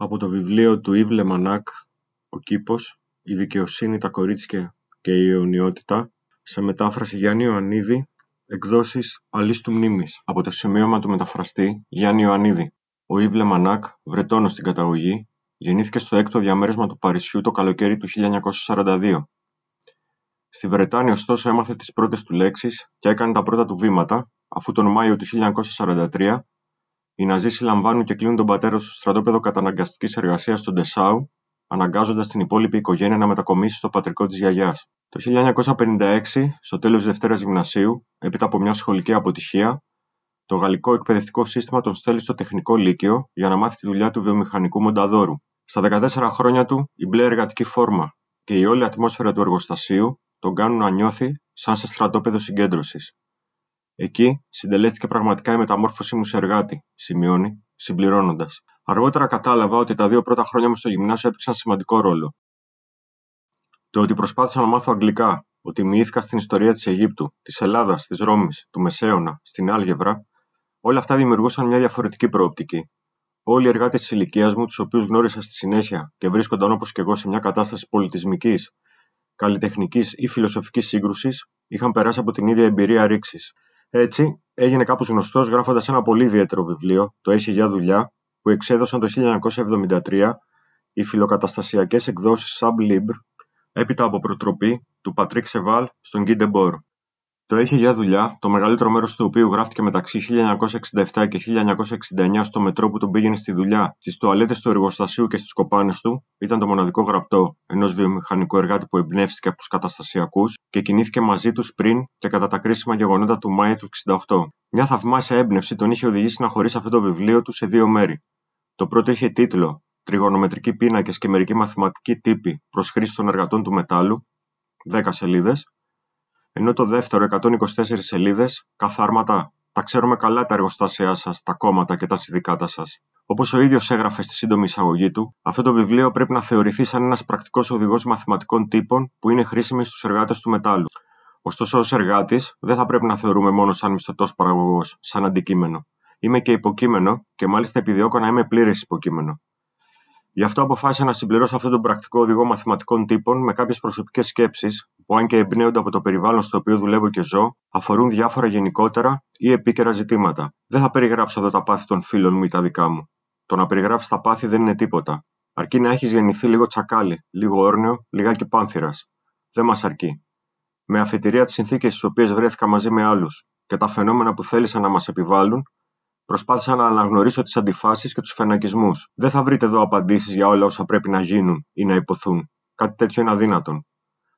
από το βιβλίο του Ιβλε Μανάκ «Ο κήπος, η δικαιοσύνη, τα κορίτσια και η αιωνιότητα» σε μετάφραση Γιάννη Ιωαννίδη, εκδόσεις Αλής του Μνήμης, από το σημείωμα του μεταφραστή Γιάννη Ιωαννίδη. Ο Ιβλε Μανάκ, Βρετόνος στην καταγωγή, γεννήθηκε στο έκτο διαμέρισμα του Παρισιού το καλοκαίρι του 1942. Στη Βρετάνη ωστόσο, έμαθε τις πρώτες του λέξεις και έκανε τα πρώτα του βήματα, αφού τον Μάιο του 1943 οι Ναζί συλλαμβάνουν και κλείνουν τον πατέρα στο στρατόπεδο καταναγκαστικής εργασίας στον Τεσάου, αναγκάζοντας την υπόλοιπη οικογένεια να μετακομίσει στο πατρικό της γιαγιάς. Το 1956, στο τέλος Δευτέρας Γυμνασίου, έπειτα από μια σχολική αποτυχία, το γαλλικό εκπαιδευτικό σύστημα τον στέλνει στο τεχνικό λύκειο για να μάθει τη δουλειά του βιομηχανικού μονταδόρου. Στα 14 χρόνια του, η μπλε εργατική φόρμα και η όλη ατμόσφαιρα του εργοστασίου τον κάνουν να νιώθει σαν σε στρατόπεδο συγκέντρωσης. Εκεί συντελέστηκε πραγματικά η μεταμόρφωσή μου σε εργάτη, σημειώνει, συμπληρώνοντας. Αργότερα κατάλαβα ότι τα δύο πρώτα χρόνια μου στο γυμνάσιο έπαιξαν σημαντικό ρόλο. Το ότι προσπάθησα να μάθω αγγλικά, ότι μοιήθηκα στην ιστορία της Αιγύπτου, της Ελλάδας, της Ρώμης, του Μεσαίωνα, στην Άλγευρα, όλα αυτά δημιουργούσαν μια διαφορετική προοπτική. Όλοι οι εργάτες της ηλικίας μου, τους οποίους γνώρισα στη συνέχεια και βρίσκονταν όπως και εγώ σε μια κατάσταση πολιτισμικής, καλλιτεχνικής ή φιλοσοφικής σύγκρουσης, είχαν περάσει από την ίδια εμπειρία ρήξης. Έτσι, έγινε κάπως γνωστός γράφοντας ένα πολύ ιδιαίτερο βιβλίο, το Έχει για δουλειά, που εξέδωσαν το 1973 οι φιλοκαταστασιακές εκδόσεις Sub Libre, έπειτα από προτροπή του Πατρίκ Σεβάλ στον Γκίντε το είχε για δουλειά, το μεγαλύτερο μέρος του οποίου γράφτηκε μεταξύ 1967 και 1969 στο μετρό που τον πήγαινε στη δουλειά, στις τουαλέτες του εργοστασίου και στις κοπάνες του, ήταν το μοναδικό γραπτό ενός βιομηχανικού εργάτη που εμπνεύστηκε από τους καταστασιακούς και κινήθηκε μαζί τους πριν και κατά τα κρίσιμα γεγονότα του Μάη του 68. Μια θαυμάσια έμπνευση τον είχε οδηγήσει να χωρίσει αυτό το βιβλίο του σε δύο μέρη. Το πρώτο είχε τίτλο Τριγωνομετρικοί πίνακες και μερικοί μαθηματικοί τύποι προς χρήση των εργατών του μετάλλου, 10 σελίδες, ενώ το δεύτερο 124 σελίδες, καθάρματα, τα ξέρουμε καλά τα εργοστάσια σας, τα κόμματα και τα συνδικάτα σας. Όπως ο ίδιος έγραφε στη σύντομη εισαγωγή του, αυτό το βιβλίο πρέπει να θεωρηθεί σαν ένας πρακτικός οδηγός μαθηματικών τύπων που είναι χρήσιμη στους εργάτες του μετάλλου. Ωστόσο, ως εργάτης, δεν θα πρέπει να θεωρούμε μόνο σαν μισθωτός παραγωγός, σαν αντικείμενο. Είμαι και υποκείμενο και μάλιστα επιδιώκω να είμαι πλήρε υποκείμενο. Γι' αυτό αποφάσισα να συμπληρώσω αυτόν τον πρακτικό οδηγό μαθηματικών τύπων με κάποιες προσωπικές σκέψεις, που αν και εμπνέονται από το περιβάλλον στο οποίο δουλεύω και ζω, αφορούν διάφορα γενικότερα ή επίκαιρα ζητήματα. Δεν θα περιγράψω εδώ τα πάθη των φίλων μου ή τα δικά μου. Το να περιγράψεις τα πάθη δεν είναι τίποτα. Αρκεί να έχεις γεννηθεί λίγο τσακάλι, λίγο όρνιο, λιγάκι πάνθυρας. Δεν μας αρκεί. Με αφετηρία τις συνθήκες στις οποίες βρέθηκα μαζί με άλλους και τα φαινόμενα που θέλησαν να μας επιβάλλουν, Προσπάθησα να αναγνωρίσω τις αντιφάσεις και τους φαινακισμού. Δεν θα βρείτε εδώ απαντήσεις για όλα όσα πρέπει να γίνουν ή να υποθούν. Κάτι τέτοιο είναι αδύνατον.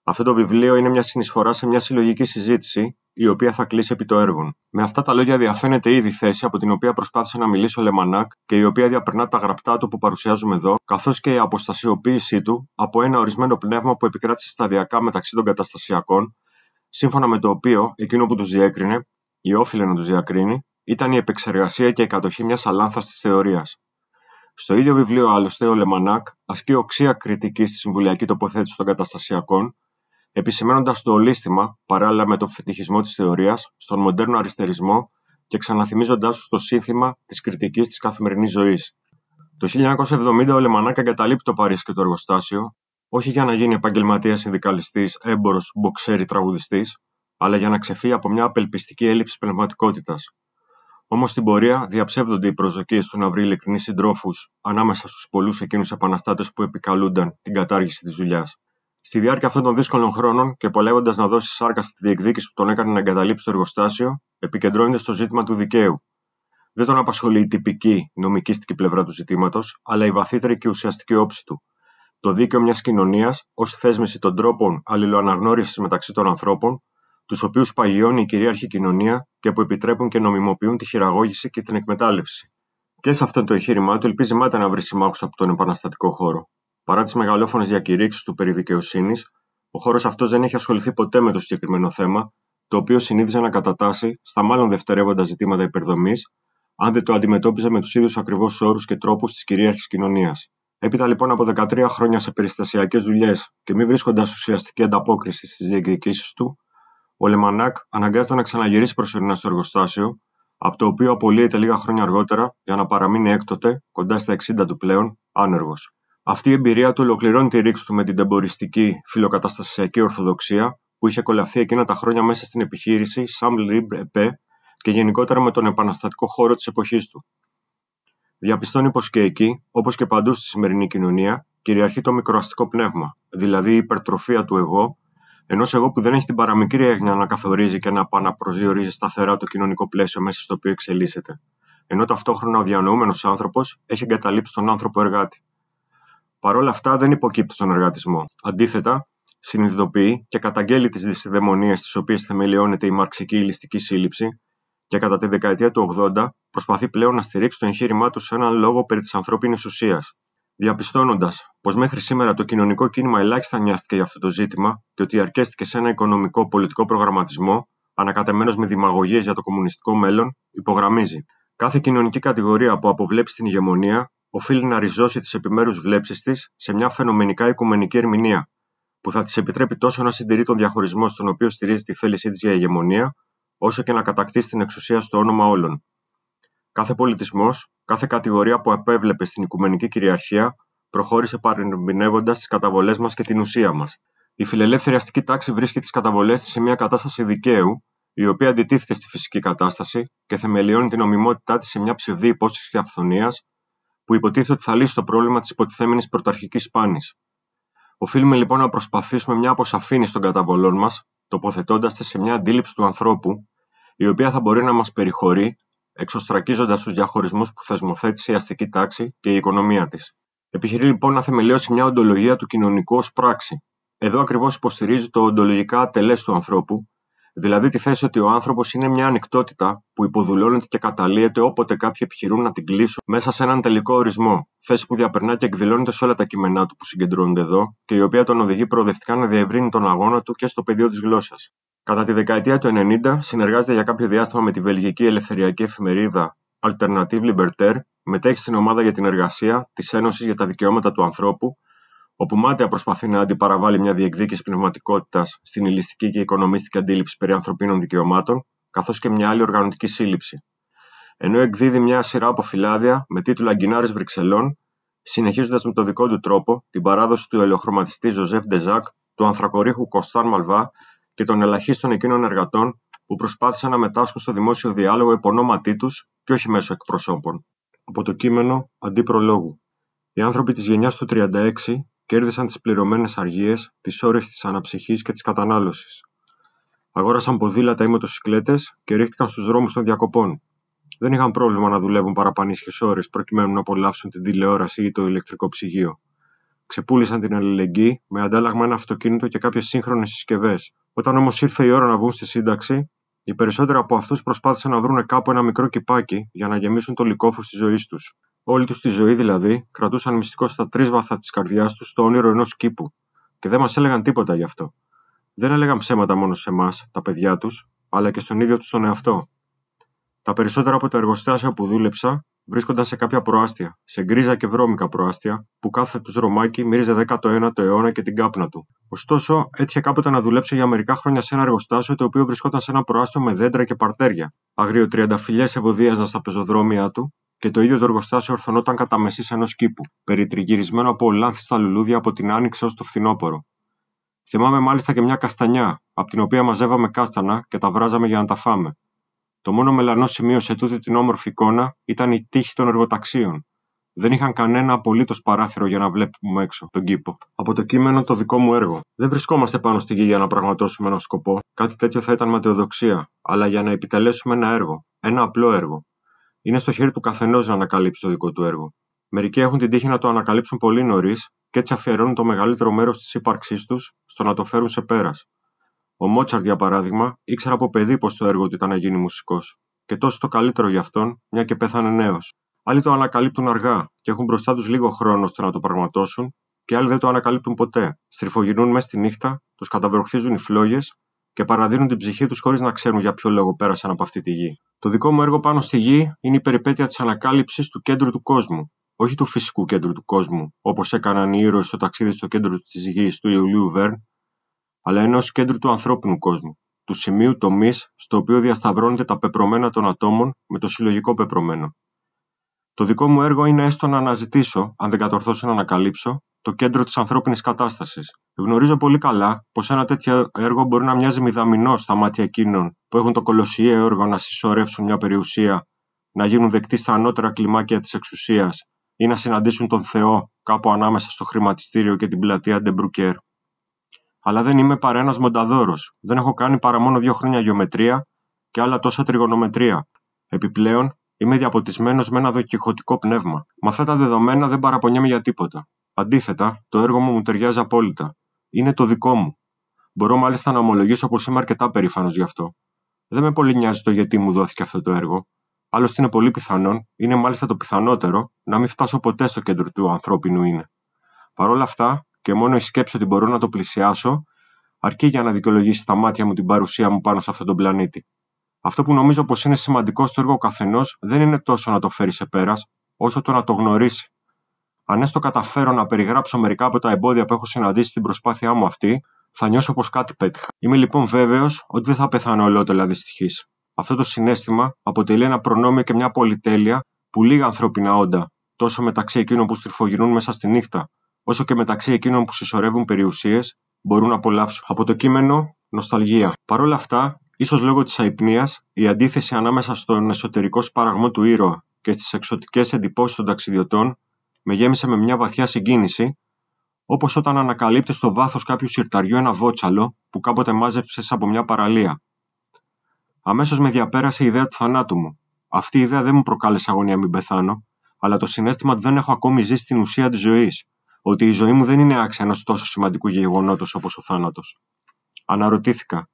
Αυτό το βιβλίο είναι μια συνεισφορά σε μια συλλογική συζήτηση, η οποία θα κλείσει επί το έργο. Με αυτά τα λόγια διαφαίνεται ήδη η θέση από την οποία προσπάθησε να μιλήσω ο Λεμανάκ και η οποία διαπερνά τα γραπτά του που παρουσιάζουμε εδώ, καθώς και η αποστασιοποίησή του από ένα ορισμένο πνεύμα που επικράτησε σταδιακά μεταξύ των καταστασιακών, σύμφωνα με το οποίο εκείνο που τους διέκρινε, ή όφιλε να τους διακρίνει, ήταν η επεξεργασία και η εκατοχή μιας της θεωρίας. Στο ίδιο βιβλίο, άλλωστε, ο Λεμανάκ ασκεί οξία κριτική στη συμβουλιακή τοποθέτηση των καταστασιακών, επισημένοντας το ολίσθημα παράλληλα με τον φετιχισμό της θεωρίας στον μοντέρνο αριστερισμό και ξαναθυμίζοντά του το σύνθημα της κριτικής της καθημερινής ζωής. Το 1970 ο Λεμανάκ εγκαταλείπει το Παρίσι και το εργοστάσιο, όχι για να γίνει επαγγελματίας συνδικαλιστής, έμπορος, μποξέρι, τραγουδιστής, αλλά για να ξεφύγει από μια απελπιστική έλλειψη πνευματικότητας, Όμως στην πορεία διαψεύδονται οι προσδοκίες του να βρει ειλικρινείς συντρόφους ανάμεσα στους πολλούς εκείνους επαναστάτες που επικαλούνταν την κατάργηση της δουλειάς. Στη διάρκεια αυτών των δύσκολων χρόνων και παλεύοντα να δώσει σάρκα στη διεκδίκηση που τον έκανε να εγκαταλείψει το εργοστάσιο, επικεντρώνεται στο ζήτημα του δικαίου. Δεν τον απασχολεί η τυπική νομικήστικη πλευρά του ζητήματος, αλλά η βαθύτερη και ουσιαστική όψη του. Το δίκαιο μιας κοινωνίας ως θέσμηση των τρόπων αλληλοαναγνώρισης μεταξύ των ανθρώπων τους οποίους παγιώνει η κυρίαρχη κοινωνία και που επιτρέπουν και νομιμοποιούν τη χειραγώγηση και την εκμετάλλευση. Και σε αυτό το εγχείρημά του ελπίζει να βρει συμμάχους από τον επαναστατικό χώρο. Παρά τις μεγαλόφωνες διακηρύξεις του περί δικαιοσύνης, ο χώρος αυτός δεν έχει ασχοληθεί ποτέ με το συγκεκριμένο θέμα, το οποίο συνήθιζε να κατατάσει στα μάλλον δευτερεύοντα ζητήματα υπερδομής, αν δεν το αντιμετώπιζε με τους ίδιους ακριβώς όρους και τρόπους της κυρίαρχης κοινωνίας. Έπειτα λοιπόν από 13 χρόνια σε περιστασιακές δουλειές και μη βρίσκοντας ουσιαστική ανταπόκριση στις διεκδικήσεις του, ο Λεμανάκ αναγκάζεται να ξαναγυρίσει προσωρινά στο εργοστάσιο, από το οποίο απολύεται λίγα χρόνια αργότερα για να παραμείνει έκτοτε, κοντά στα 60 του πλέον, άνεργος. Αυτή η εμπειρία του ολοκληρώνει τη ρήξη του με την τεμποριστική φιλοκαταστασιακή ορθοδοξία που είχε κολλαφθεί εκείνα τα χρόνια μέσα στην επιχείρηση Sam Λιμπ Επέ και γενικότερα με τον επαναστατικό χώρο της εποχής του. Διαπιστώνει πως και εκεί, όπως και παντού στη σημερινή κοινωνία, κυριαρχεί το μικροαστικό πνεύμα, δηλαδή η υπερτροφία του εγώ Ενός εγώ που δεν έχει την παραμικρή έγνοια να καθορίζει και να επαναπροσδιορίζει σταθερά το κοινωνικό πλαίσιο μέσα στο οποίο εξελίσσεται. Ενώ ταυτόχρονα ο διανοούμενος άνθρωπος έχει εγκαταλείψει τον άνθρωπο εργάτη. Παρ' όλα αυτά δεν υποκύπτει στον εργατισμό. Αντίθετα, συνειδητοποιεί και καταγγέλει τις δυσδαιμονίες τις οποίες θεμελιώνεται η μαρξική ηλιστική σύλληψη και κατά τη δεκαετία του 80 προσπαθεί πλέον να στηρίξει το εγχείρημά του σε έναν λόγο περί της ανθρώπινης ουσίας, διαπιστώνοντας πως μέχρι σήμερα το κοινωνικό κίνημα ελάχιστα νοιάστηκε για αυτό το ζήτημα και ότι αρκέστηκε σε ένα οικονομικό πολιτικό προγραμματισμό, ανακατεμένος με δημαγωγίες για το κομμουνιστικό μέλλον, υπογραμμίζει. Κάθε κοινωνική κατηγορία που αποβλέπει στην ηγεμονία οφείλει να ριζώσει τις επιμέρους βλέψεις της σε μια φαινομενικά οικουμενική ερμηνεία, που θα της επιτρέπει τόσο να συντηρεί τον διαχωρισμό στον οποίο στηρίζει τη θέλησή της για ηγεμονία, όσο και να κατακτήσει την εξουσία στο όνομα όλων. Κάθε πολιτισμός, κάθε κατηγορία που επέβλεπε στην οικουμενική κυριαρχία, προχώρησε παρεμπινεύοντα τις καταβολές μας και την ουσία μας. Η φιλελεύθερη αστική τάξη βρίσκει τις καταβολές της σε μια κατάσταση δικαίου, η οποία αντιτίθεται στη φυσική κατάσταση και θεμελιώνει την ομιμότητά της σε μια ψευδή υπόσχεση αυθονίας, που υποτίθεται ότι θα λύσει το πρόβλημα της υποτιθέμενης πρωταρχικής σπάνης. Οφείλουμε λοιπόν να προσπαθήσουμε μια αποσαφήνιση των καταβολών μας, τοποθετώντας σε μια αντίληψη του ανθρώπου, η οποία θα μπορεί να μας περιχωρεί εξωστρακίζοντας τους διαχωρισμούς που θεσμοθέτησε η αστική τάξη και η οικονομία της. Επιχειρεί λοιπόν να θεμελιώσει μια οντολογία του κοινωνικού ως πράξη. Εδώ ακριβώς υποστηρίζει το οντολογικά ατελέ του ανθρώπου, Δηλαδή τη θέση ότι ο άνθρωπος είναι μια ανοιχτότητα που υποδουλώνεται και καταλύεται όποτε κάποιοι επιχειρούν να την κλείσουν μέσα σε έναν τελικό ορισμό. Θέση που διαπερνά και εκδηλώνεται σε όλα τα κείμενά του που συγκεντρώνονται εδώ και η οποία τον οδηγεί προοδευτικά να διευρύνει τον αγώνα του και στο πεδίο της γλώσσας. Κατά τη δεκαετία του 90, συνεργάζεται για κάποιο διάστημα με τη βελγική ελευθεριακή εφημερίδα Alternative Libertaire, μετέχει στην ομάδα για την εργασία της Ένωσης για τα Δικαιώματα του Ανθρώπου όπου μάταια προσπαθεί να αντιπαραβάλει μια διεκδίκηση πνευματικότητας στην ηλιστική και οικονομίστικη αντίληψη περί ανθρωπίνων δικαιωμάτων, καθώς και μια άλλη οργανωτική σύλληψη. Ενώ εκδίδει μια σειρά από με τίτλο Αγκινάρε Βρυξελών, συνεχίζοντας με το δικό του τρόπο την παράδοση του ελοχρωματιστή Ζωζεφ Ντεζάκ, του ανθρακορίχου Κωνσταν Μαλβά και των ελαχίστων εκείνων εργατών που προσπάθησαν να μετάσχουν στο δημόσιο διάλογο επωνόματί τους και όχι μέσω εκπροσώπων. Από το κείμενο Αντίπρολόγου. Οι άνθρωποι της γενιάς του 36 κέρδισαν τις πληρωμένες αργίες, τις ώρες της αναψυχής και της κατανάλωσης. πρόβλημα να δουλεύουν παραπανίσχες ώρες προκειμένου να απολαύσουν την τηλεόραση ή το ηλεκτρικό ψυγείο. Ξεπούλησαν την αλληλεγγύη με αντάλλαγμα ένα αυτοκίνητο και κάποιε σύγχρονε συσκευέ. Όταν όμω ήρθε η μοτοσυκλετε και ριχτηκαν στους δρομους των διακοπων δεν ειχαν προβλημα να δουλευουν παραπανισχε ώρες προκειμενου να απολαυσουν την τηλεοραση η το ηλεκτρικο ψυγειο ξεπουλησαν την αλληλεγγυη με ανταλλαγμα ενα αυτοκινητο και καποιε συγχρονε συσκευε οταν ομω ηρθε η ωρα να βγουν στη σύνταξη, οι περισσότεροι από αυτούς προσπάθησαν να βρουν κάπου ένα μικρό κυπάκι για να γεμίσουν το λικόφου της ζωής τους. Όλη τους τη ζωή δηλαδή κρατούσαν μυστικό στα τρεις βάθα της καρδιάς τους το όνειρο ενός κήπου και δεν μας έλεγαν τίποτα γι' αυτό. Δεν έλεγαν ψέματα μόνο σε εμάς, τα παιδιά τους, αλλά και στον ίδιο τους τον εαυτό. Τα περισσότερα από τα εργοστάσια που δούλεψα βρίσκονταν σε κάποια προάστια, σε γκρίζα και βρώμικα προάστια, που κάθε τους ρομάκι μύριζε 19ο αιώνα και την κάπνα του. Ωστόσο, έτυχε κάποτε να δουλέψω για μερικά χρόνια σε ένα εργοστάσιο το οποίο βρισκόταν σε ένα προάστιο με δέντρα και παρτέρια. Αγριοτριανταφυλιέ ευωδίαζαν στα πεζοδρόμια του και το ίδιο το εργοστάσιο ορθωνόταν κατά μεσής ενός κήπου, περιτριγυρισμένο από ολάνθιστα λουλούδια από την άνοιξη ως το φθινόπωρο. Θυμάμαι μάλιστα και μια καστανιά, από την οποία μαζεύαμε κάστανα και τα βράζαμε για να τα φάμε. Το μόνο μελανό σημείο σε τούτη την όμορφη εικόνα ήταν η τύχη των εργοταξίων. Δεν είχαν κανένα απολύτως παράθυρο για να βλέπουμε έξω τον κήπο. Από το κείμενο το δικό μου έργο. Δεν βρισκόμαστε πάνω στη γη για να πραγματώσουμε ένα σκοπό. Κάτι τέτοιο θα ήταν ματαιοδοξία. Αλλά για να επιτελέσουμε ένα έργο. Ένα απλό έργο. Είναι στο χέρι του καθενός να ανακαλύψει το δικό του έργο. Μερικοί έχουν την τύχη να το ανακαλύψουν πολύ νωρίς και έτσι αφιερώνουν το μεγαλύτερο μέρος της ύπαρξής τους στο να το φέρουν σε πέρας. Ο Μότσαρτ, για παράδειγμα, ήξερε από παιδί πως το έργο του ήταν να γίνει μουσικός, και τόσο το καλύτερο για αυτόν, μια και πέθανε νέος. Άλλοι το ανακαλύπτουν αργά και έχουν μπροστά τους λίγο χρόνο ώστε να το πραγματώσουν, και άλλοι δεν το ανακαλύπτουν ποτέ. Στριφογυρνούν μέσα στη νύχτα, τους καταβροχθίζουν οι φλόγες και παραδίνουν την ψυχή τους χωρίς να ξέρουν για ποιο λόγο πέρασαν από αυτή τη γη. Το δικό μου έργο πάνω στη γη είναι η περιπέτεια της ανακάλυψης του κέντρου του κόσμου. Όχι του φυσικού κέντρου του κόσμου, όπως έκαναν οι ήρωες στο ταξίδι στο κέντρο της γης του Ιουλίου Βέρν, αλλά ενός κέντρου του ανθρώπινου κόσμου, του σημείου τομής στο οποίο διασταυρώνεται τα πεπρωμένα των ατόμων με το συλλογικό πεπρωμένο. Το δικό μου έργο είναι έστω να αναζητήσω, αν δεν κατορθώσω να ανακαλύψω, το κέντρο της ανθρώπινης κατάστασης. Γνωρίζω πολύ καλά πως ένα τέτοιο έργο μπορεί να μοιάζει μηδαμινό στα μάτια εκείνων που έχουν το κολοσιαίο έργο να συσσωρεύσουν μια περιουσία, να γίνουν δεκτοί στα ανώτερα κλιμάκια της εξουσίας ή να συναντήσουν τον Θεό κάπου ανάμεσα στο χρηματιστήριο και την πλατεία Ντεμπρουκέρ. Αλλά δεν είμαι παρά ένας μονταδόρος. Δεν έχω κάνει παρά μόνο δύο χρόνια γεωμετρία και άλλα τόσα τριγωνομετρία. Επιπλέον, Είμαι διαποτισμένος με ένα δοκιχωτικό πνεύμα. Με αυτά τα δεδομένα δεν παραπονιέμαι για τίποτα. Αντίθετα, το έργο μου μου ταιριάζει απόλυτα. Είναι το δικό μου. Μπορώ μάλιστα να ομολογήσω πως είμαι αρκετά περήφανος γι' αυτό. Δεν με πολύ νοιάζει το γιατί μου δόθηκε αυτό το έργο. Άλλωστε είναι πολύ πιθανόν, είναι μάλιστα το πιθανότερο, να μην φτάσω ποτέ στο κέντρο του ανθρώπινου είναι. Παρ' όλα αυτά, και μόνο η σκέψη ότι μπορώ να το πλησιάσω, αρκεί για να δικαιολογήσει στα μάτια μου την παρουσία μου πάνω σε αυτόν τον πλανήτη. Αυτό που νομίζω πως είναι σημαντικό στο έργο καθενός δεν είναι τόσο να το φέρει σε πέρας, όσο το να το γνωρίσει. Αν έστω καταφέρω να περιγράψω μερικά από τα εμπόδια που έχω συναντήσει στην προσπάθειά μου αυτή, θα νιώσω πως κάτι πέτυχα. Είμαι λοιπόν βέβαιος ότι δεν θα πεθάνω ολότελα δυστυχής. Αυτό το συνέστημα αποτελεί ένα προνόμιο και μια πολυτέλεια που λίγα ανθρώπινα όντα, τόσο μεταξύ εκείνων που στριφογυρνούν μέσα στη νύχτα, όσο και μεταξύ εκείνων που συσσωρεύουν περιουσίες, μπορούν να απολαύσουν. Από το κείμενο Νοσταλγία. Παρ' όλα αυτά, Ίσως λόγω της αϊπνίας, η αντίθεση ανάμεσα στον εσωτερικό σπαραγμό του ήρωα και στις εξωτικές εντυπώσεις των ταξιδιωτών με γέμισε με μια βαθιά συγκίνηση, όπως όταν ανακαλύπτει στο βάθος κάποιου συρταριού ένα βότσαλο που κάποτε μάζεψες από μια παραλία. Αμέσως με διαπέρασε η ιδέα του θανάτου μου. Αυτή η ιδέα δεν μου προκάλεσε αγωνία μην πεθάνω, αλλά το συνέστημα ότι δεν έχω ακόμη ζήσει την ουσία της ζωής, ότι η ζωή μου δεν είναι άξια ενός τόσο σημαντικού γεγονότος όπως ο θάνατος. Αναρωτήθηκα,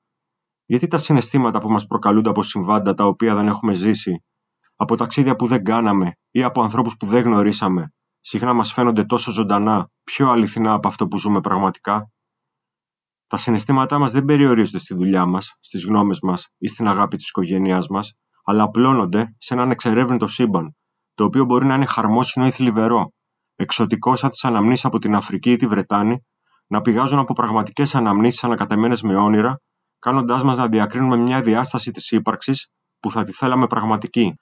γιατί τα συναισθήματα που μας προκαλούνται από συμβάντα τα οποία δεν έχουμε ζήσει, από ταξίδια που δεν κάναμε ή από ανθρώπους που δεν γνωρίσαμε, συχνά μας φαίνονται τόσο ζωντανά, πιο αληθινά από αυτό που ζούμε πραγματικά. Τα συναισθήματά μας δεν περιορίζονται στη δουλειά μας, στις γνώμες μας ή στην αγάπη της οικογένειάς μας, αλλά απλώνονται σε έναν εξερεύνητο σύμπαν, το οποίο μπορεί να είναι χαρμόσυνο ή θλιβερό, εξωτικός σαν τις αναμνήσεις από την Αφρική ή τη Βρετάνη, να πηγάζουν από πραγματικές αναμνήσεις ανακατεμένες με όνειρα κάνοντάς μας να διακρίνουμε μια διάσταση της ύπαρξης που θα τη θέλαμε πραγματική.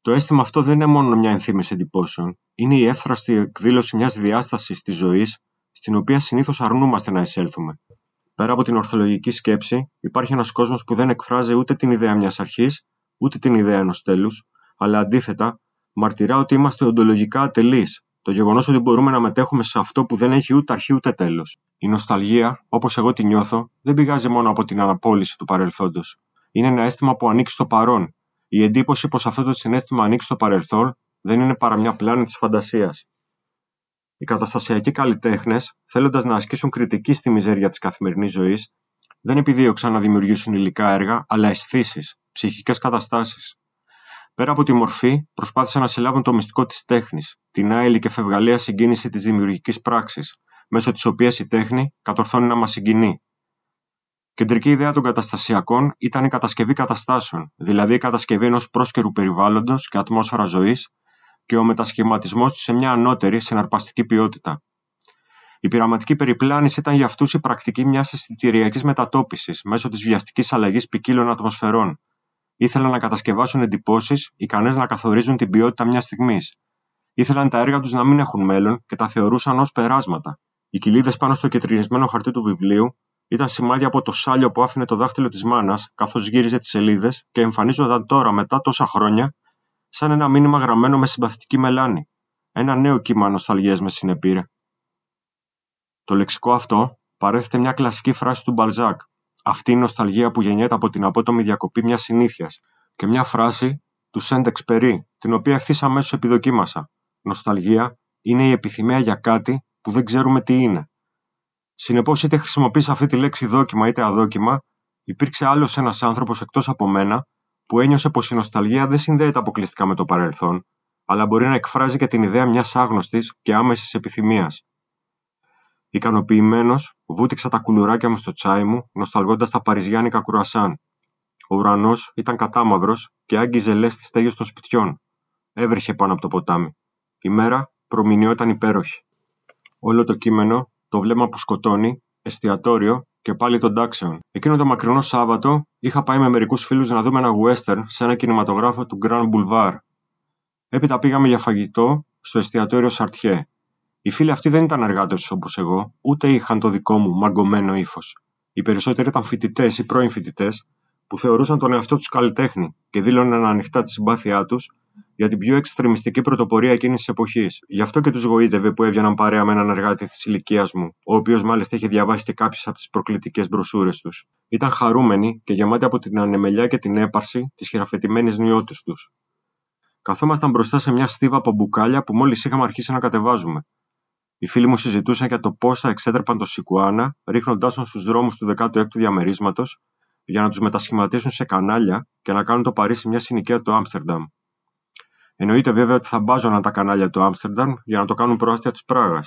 Το αίσθημα αυτό δεν είναι μόνο μια ενθύμηση εντυπώσεων, είναι η εύθραστη εκδήλωση μιας διάστασης της ζωής, στην οποία συνήθως αρνούμαστε να εισέλθουμε. Πέρα από την ορθολογική σκέψη, υπάρχει ένας κόσμος που δεν εκφράζει ούτε την ιδέα μιας αρχής, ούτε την ιδέα ενός τέλους, αλλά αντίθετα, μαρτυρά ότι είμαστε οντολογικά ατελείς, το γεγονός ότι μπορούμε να μετέχουμε σε αυτό που δεν έχει ούτε αρχή ούτε τέλος. Η νοσταλγία, όπως εγώ τη νιώθω, δεν πηγάζει μόνο από την αναπόλυση του παρελθόντος. Είναι ένα αίσθημα που ανήκει στο παρόν. Η εντύπωση πως αυτό το συνέστημα ανήκει στο παρελθόν δεν είναι παρά μια πλάνη της φαντασίας. Οι καταστασιακοί καλλιτέχνες, θέλοντας να ασκήσουν κριτική στη μιζέρια της καθημερινής ζωής, δεν επιδίωξαν να δημιουργήσουν υλικά έργα, αλλά αισθήσεις, ψυχικές καταστάσεις. Πέρα από τη μορφή, προσπάθησαν να συλλάβουν το μυστικό της τέχνης, την άειλη και φευγαλαία συγκίνηση της δημιουργικής πράξης, μέσω της οποίας η τέχνη κατορθώνει να μας συγκινεί. Κεντρική ιδέα των καταστασιακών ήταν η κατασκευή καταστάσεων, δηλαδή η κατασκευή ενός πρόσκαιρου περιβάλλοντος και ατμόσφαιρα ζωής και ο μετασχηματισμός του σε μια ανώτερη συναρπαστική ποιότητα. Η πειραματική περιπλάνηση ήταν για αυτούς η πρακτική μιας αισθητηριακής μετατόπισης μέσω της βιαστικής αλλαγής ποικίλων ατμοσφαιρών, Ήθελαν να κατασκευάσουν εντυπώσεις ικανές να καθορίζουν την ποιότητα μιας στιγμής. Ήθελαν τα έργα τους να μην έχουν μέλλον και τα θεωρούσαν ως περάσματα. Οι κοιλίδες πάνω στο κεντρισμένο χαρτί του βιβλίου ήταν σημάδια από το σάλιο που άφηνε το δάχτυλο της μάνας καθώς γύριζε τις σελίδες και εμφανίζονταν τώρα μετά τόσα χρόνια σαν ένα μήνυμα γραμμένο με συμπαθητική μελάνη. Ένα νέο κύμα νοσταλγίας με συνεπήρε. Το λεξικό αυτό παρέθεται μια κλασική φράση του Μπαλζάκ αυτή η νοσταλγία που γεννιέται από την απότομη διακοπή μιας συνήθειας και μια φράση του Σέντεξ Περί, την οποία ευθύς αμέσως επιδοκίμασα. Νοσταλγία είναι η επιθυμία για κάτι που δεν ξέρουμε τι είναι. Συνεπώς, είτε χρησιμοποίησα αυτή τη λέξη δόκιμα είτε αδόκιμα, υπήρξε άλλος ένας άνθρωπος εκτός από μένα που ένιωσε πως η νοσταλγία δεν συνδέεται αποκλειστικά με το παρελθόν, αλλά μπορεί να εκφράζει και την ιδέα μιας άγνωστης και άμεσης επιθυμίας, Ικανοποιημένος, βούτυξα τα κουλουράκια μου στο τσάι μου, νοσταλγώντας τα παριζιάνικα κουρασάν. Ο ουρανός ήταν κατάμαυρος και άγγιζε λες τις στέγες των σπιτιών. Έβριχε πάνω από το ποτάμι. Η μέρα προμηνιόταν υπέροχη. Όλο το κείμενο, το βλέμμα που σκοτώνει, εστιατόριο και πάλι των τάξεων. Εκείνο το μακρινό Σάββατο είχα πάει με μερικούς φίλους να δούμε ένα western σε ένα κινηματογράφο του Grand Boulevard. Έπειτα πήγαμε για φαγητό στο εστιατόριο Σαρτιέ. Οι φίλοι αυτοί δεν ήταν εργάτες όπως εγώ, ούτε είχαν το δικό μου μαγκωμένο ύφος. Οι περισσότεροι ήταν φοιτητές ή πρώην φοιτητές, που θεωρούσαν τον εαυτό τους καλλιτέχνη και δήλωναν ανοιχτά τη συμπάθειά τους για την πιο εξτρεμιστική πρωτοπορία εκείνης της εποχής. Γι' αυτό και τους γοήτευε που έβγαιναν παρέα με έναν εργάτη της ηλικίας μου, ο οποίος μάλιστα είχε διαβάσει και κάποιες από τις προκλητικές μπροσούρες τους. Ήταν χαρούμενοι και γεμάτοι από την ανεμελιά και την έπαρση της χειραφετημένης νιώτης τους. Καθόμασταν μπροστά σε μια στίβα από μπουκάλια που μόλις είχαμε αρχίσει να κατεβάζουμε, οι φίλοι μου συζητούσαν για το πώς θα εξέτρεπαν τον Σικουάνα, ρίχνοντάς τον στους δρόμους του 16ου διαμερίσματος, για να τους μετασχηματίσουν σε κανάλια και να κάνουν το Παρίσι μια συνοικία του Άμστερνταμ. Εννοείται βέβαια ότι θα μπάζωναν τα κανάλια του Άμστερνταμ για να το κάνουν προάστια της Πράγας.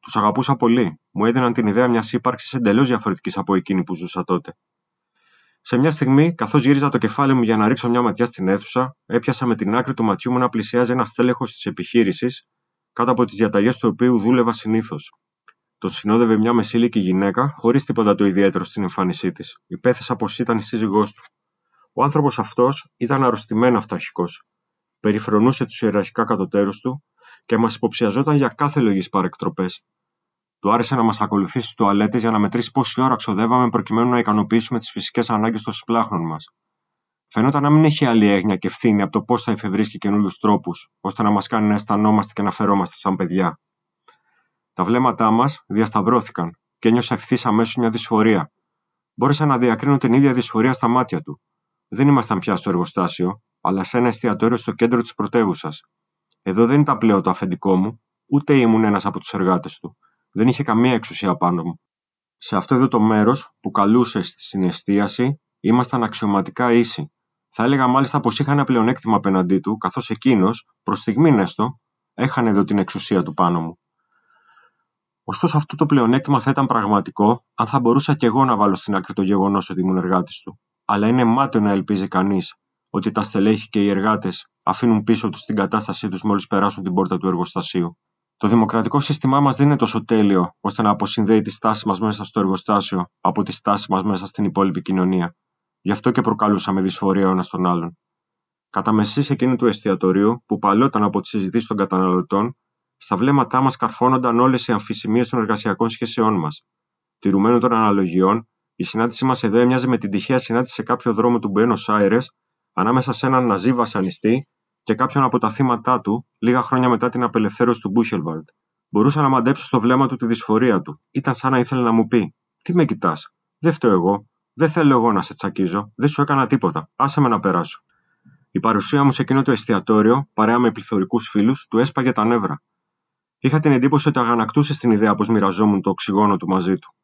Του αγαπούσα πολύ, μου έδιναν την ιδέα μιας ύπαρξης εντελώς διαφορετικής από εκείνη που ζούσα τότε. Σε μια στιγμή, καθώς γύριζα το κεφάλι μου για να ρίξω μια ματιά στην αίθουσα, έπιασα με την άκρη του ματιού μου να πλησιάζει ένα στέλεχος της επιχείρησης κάτω από τις διαταγές του οποίου δούλευα συνήθως. Τον συνόδευε μια μεσήλικη γυναίκα, χωρίς τίποτα το ιδιαίτερο στην εμφάνισή της. Υπέθεσα πως ήταν η σύζυγός του. Ο άνθρωπος αυτός ήταν αρρωστημένος αυταρχικός. Περιφρονούσε τους ιεραρχικά κατωτέρους του και μας υποψιαζόταν για κάθε λογής παρεκτροπές. Του άρεσε να μας ακολουθήσει στις τουαλέτες για να μετρήσει πόση ώρα ξοδεύαμε προκειμένου να ικανοποιήσουμε τις φυσικές ανάγκες των σπλάχνων μας φαινόταν να μην έχει άλλη έγνοια και ευθύνη από το πώς θα εφευρίσκει καινούριους τρόπους, ώστε να μας κάνει να αισθανόμαστε και να φερόμαστε σαν παιδιά. Τα βλέμματά μας διασταυρώθηκαν και ένιωσα ευθύς αμέσως μια δυσφορία. Μπόρεσα να διακρίνω την ίδια δυσφορία στα μάτια του. Δεν ήμασταν πια στο εργοστάσιο, αλλά σε ένα εστιατόριο στο κέντρο της πρωτεύουσας. Εδώ δεν ήταν πλέον το αφεντικό μου, ούτε ήμουν ένας από τους εργάτες του. Δεν είχε καμία εξουσία πάνω μου. Σε αυτό εδώ το μέρος που καλούσε στη συναισθίαση, ήμασταν αξιωματικά ίσοι θα έλεγα μάλιστα πως είχαν πλεονέκτημα απέναντί του, καθώς εκείνος, προς στιγμήν έστω, έχανε εδώ την εξουσία του πάνω μου. Ωστόσο, αυτό το πλεονέκτημα θα ήταν πραγματικό αν θα μπορούσα κι εγώ να βάλω στην άκρη το γεγονός ότι ήμουν εργάτης του. Αλλά είναι μάταιο να ελπίζει κανείς ότι τα στελέχη και οι εργάτες αφήνουν πίσω τους την κατάστασή τους μόλις περάσουν την πόρτα του εργοστασίου. Το δημοκρατικό σύστημά μας δεν είναι τόσο τέλειο ώστε να αποσυνδέει τη στάση μας μέσα στο εργοστάσιο από τη στάση μας μέσα στην υπόλοιπη κοινωνία γι' αυτό και προκαλούσαμε δυσφορία ο ένας τον άλλον. Κατά μεσή εκείνη του εστιατορίου, που παλαιόταν από τις συζητήσεις των καταναλωτών, στα βλέμματά μας καρφώνονταν όλες οι αμφισημίες των εργασιακών σχέσεών μας. Τηρουμένων των αναλογιών, η συνάντησή μας εδώ έμοιαζε με την τυχαία συνάντηση σε κάποιο δρόμο του Μπένο Άιρε ανάμεσα σε έναν Ναζί βασανιστή και κάποιον από τα θύματά του λίγα χρόνια μετά την απελευθέρωση του Μπούχελβαρντ. Μπορούσα να μαντέψω στο βλέμμα του τη δυσφορία του. Ήταν σαν να ήθελε να μου πει: Τι με κοιτάς, δε φταίω εγώ. Δεν θέλω εγώ να σε τσακίζω, δεν σου έκανα τίποτα. Άσε με να περάσω. Η παρουσία μου σε εκείνο το εστιατόριο, παρέα με πληθωρικούς φίλους, του έσπαγε τα νεύρα. Είχα την εντύπωση ότι αγανακτούσε στην ιδέα πως μοιραζόμουν το οξυγόνο του μαζί του.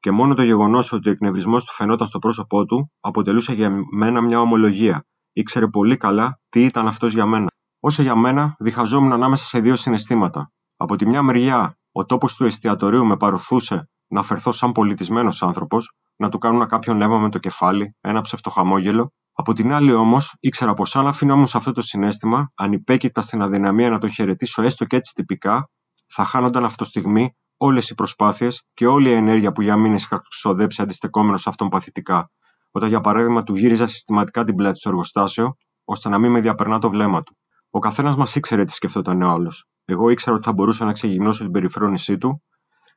Και μόνο το γεγονός ότι ο εκνευρισμός του φαινόταν στο πρόσωπό του αποτελούσε για μένα μια ομολογία. Ήξερε πολύ καλά τι ήταν αυτός για μένα. Όσο για μένα, διχαζόμουν ανάμεσα σε δύο συναισθήματα. Από τη μια μεριά, ο τόπος του εστιατορίου με παρωθούσε να φερθώ σαν πολιτισμένος άνθρωπος, να του κάνουν κάποιον λέμα με το κεφάλι, ένα ψευτοχαμόγελο. Από την άλλη όμως, ήξερα πως αν αφινόμουν σε αυτό το συνέστημα, ανυπέκυτα στην αδυναμία να το χαιρετήσω έστω και έτσι τυπικά, θα χάνονταν στιγμή όλες οι προσπάθειες και όλη η ενέργεια που για μήνες είχα ξοδέψει αντιστεκόμενος αυτόν παθητικά, όταν για παράδειγμα του γύριζα συστηματικά την πλάτη στο εργοστάσιο, ώστε να μην με διαπερνά το βλέμμα του. Ο καθένας μας ήξερε τι σκεφτόταν ο άλλος. Εγώ ήξερα ότι θα μπορούσα να ξεγυμνώσω την περιφρόνησή του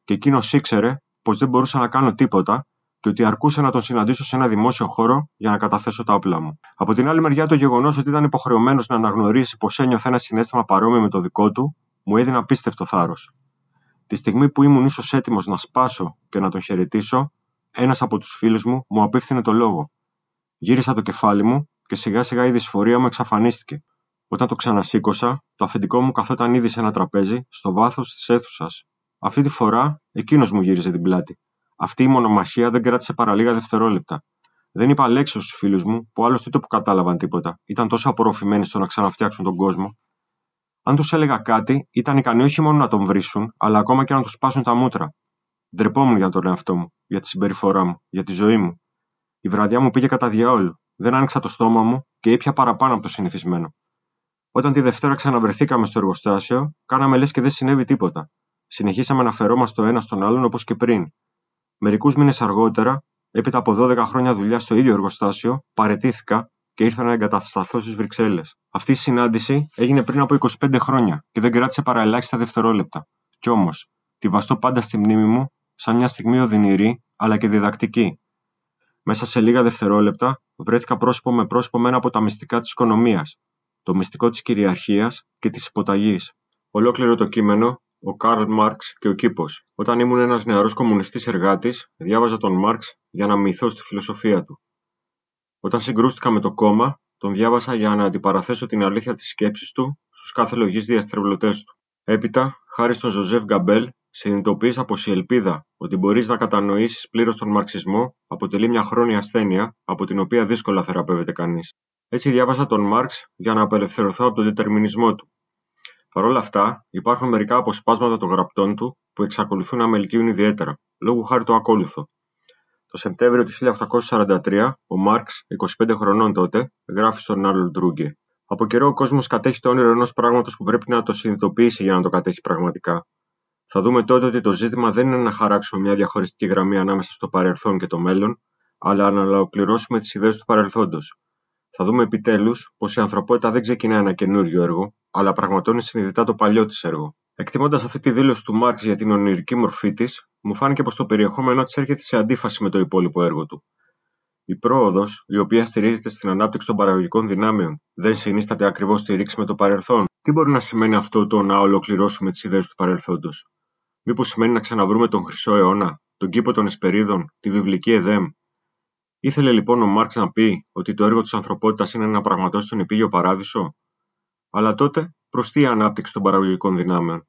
και εκείνος ήξερε πως δεν μπορούσα να κάνω τίποτα και ότι αρκούσε να τον συναντήσω σε ένα δημόσιο χώρο για να καταθέσω τα όπλα μου. Από την άλλη μεριά, το γεγονός ότι ήταν υποχρεωμένος να αναγνωρίσει πως ένιωθε ένα συνέστημα παρόμοιο με το δικό του, μου έδινε απίστευτο θάρρος. Τη στιγμή που ήμουν ίσως έτοιμος να σπάσω και να τον χαιρετήσω, ένας από τους φίλους μου μου απίφθινε το λόγο. Γύρισα το κεφάλι μου και σιγά σιγά η δυσφορία μου εξαφανίστηκε. Όταν το ξανασήκωσα, το αφεντικό μου καθόταν ήδη σε ένα τραπέζι στο βάθος της αίθουσας. Αυτή τη φορά εκείνος μου γύριζε την πλάτη. Αυτή η μονομαχία δεν κράτησε παρά λίγα δευτερόλεπτα. Δεν είπα λέξη στους φίλους μου, που άλλωστε ούτε που κατάλαβαν τίποτα. Ήταν τόσο απορροφημένοι στο να ξαναφτιάξουν τον κόσμο. Αν τους έλεγα κάτι, ήταν ικανοί όχι μόνο να τον βρίσουν, αλλά ακόμα και να τους σπάσουν τα μούτρα. Ντρεπόμουν για τον εαυτό μου, για τη συμπεριφορά μου, για τη ζωή μου. Η βραδιά μου πήγε κατά διαόλου. Δεν άνοιξα το στόμα μου και ήπια παραπάνω από το συνηθισμένο. Όταν τη Δευτέρα ξαναβρεθήκαμε στο εργοστάσιο, κάναμε λες και δεν συνέβη τίποτα. Συνεχίσαμε να φερόμαστε το ένα στον άλλον όπως και πριν, Μερικούς μήνες αργότερα, έπειτα από 12 χρόνια δουλειά στο ίδιο εργοστάσιο, παρετήθηκα και ήρθα να εγκατασταθώ στις Βρυξέλλες. Αυτή η συνάντηση έγινε πριν από 25 χρόνια και δεν κράτησε παρά ελάχιστα δευτερόλεπτα. Κι όμως, τη βαστώ πάντα στη μνήμη μου σαν μια στιγμή οδυνηρή αλλά και διδακτική. Μέσα σε λίγα δευτερόλεπτα βρέθηκα πρόσωπο με πρόσωπο με ένα από τα μυστικά της οικονομίας, το μυστικό της κυριαρχίας και της υποταγής. Ολόκληρο το κείμενο ο Κάρλ Μάρξ και ο κήπος. Όταν ήμουν ένας νεαρός κομμουνιστής εργάτης, διάβαζα τον Μάρξ για να μυθώ στη φιλοσοφία του. Όταν συγκρούστηκα με το κόμμα, τον διάβασα για να αντιπαραθέσω την αλήθεια της σκέψης του στους κάθε λογή διαστρεβλωτές του. Έπειτα, χάρη στον Ζωζεφ Γκαμπέλ, συνειδητοποίησα πως η ελπίδα ότι μπορείς να κατανοήσεις πλήρως τον μαρξισμό αποτελεί μια χρόνια ασθένεια από την οποία δύσκολα θεραπεύεται κανείς. Έτσι διάβασα τον Μάρξ για να απελευθερωθώ από τον του. Παρ' όλα αυτά, υπάρχουν μερικά αποσπάσματα των γραπτών του που εξακολουθούν να μελκύουν ιδιαίτερα, λόγω χάρη το ακόλουθο. Το Σεπτέμβριο του 1843, ο Μάρξ, 25 χρονών τότε, γράφει στον Άρλον Ντρούγκε. Από καιρό ο κόσμος κατέχει το όνειρο ενός πράγματος που πρέπει να το συνειδητοποιήσει για να το κατέχει πραγματικά. Θα δούμε τότε ότι το ζήτημα δεν είναι να χαράξουμε μια διαχωριστική γραμμή ανάμεσα στο παρελθόν και το μέλλον, αλλά να ολοκληρώσουμε τις ιδέες του παρελθόντος, θα δούμε επιτέλους πως η ανθρωπότητα δεν ξεκινά ένα καινούριο έργο, αλλά πραγματώνει συνειδητά το παλιό της έργο. Εκτιμώντας αυτή τη δήλωση του Μάρξ για την ονειρική μορφή της, μου φάνηκε πως το περιεχόμενό της έρχεται σε αντίφαση με το υπόλοιπο έργο του. Η πρόοδος, η οποία στηρίζεται στην ανάπτυξη των παραγωγικών δυνάμεων, δεν συνίσταται ακριβώς ρήξη με το παρελθόν. Τι μπορεί να σημαίνει αυτό το να ολοκληρώσουμε τις ιδέες του παρελθόντος. Μήπως σημαίνει να ξαναβρούμε τον χρυσό αιώνα, τον κήπο των Εσπερίδων, τη βιβλική Εδέμ, Ήθελε λοιπόν ο Μάρξ να πει ότι το έργο της ανθρωπότητας είναι να πραγματώσει τον επίγειο παράδεισο, αλλά τότε προς τι ανάπτυξη των παραγωγικών δυνάμεων.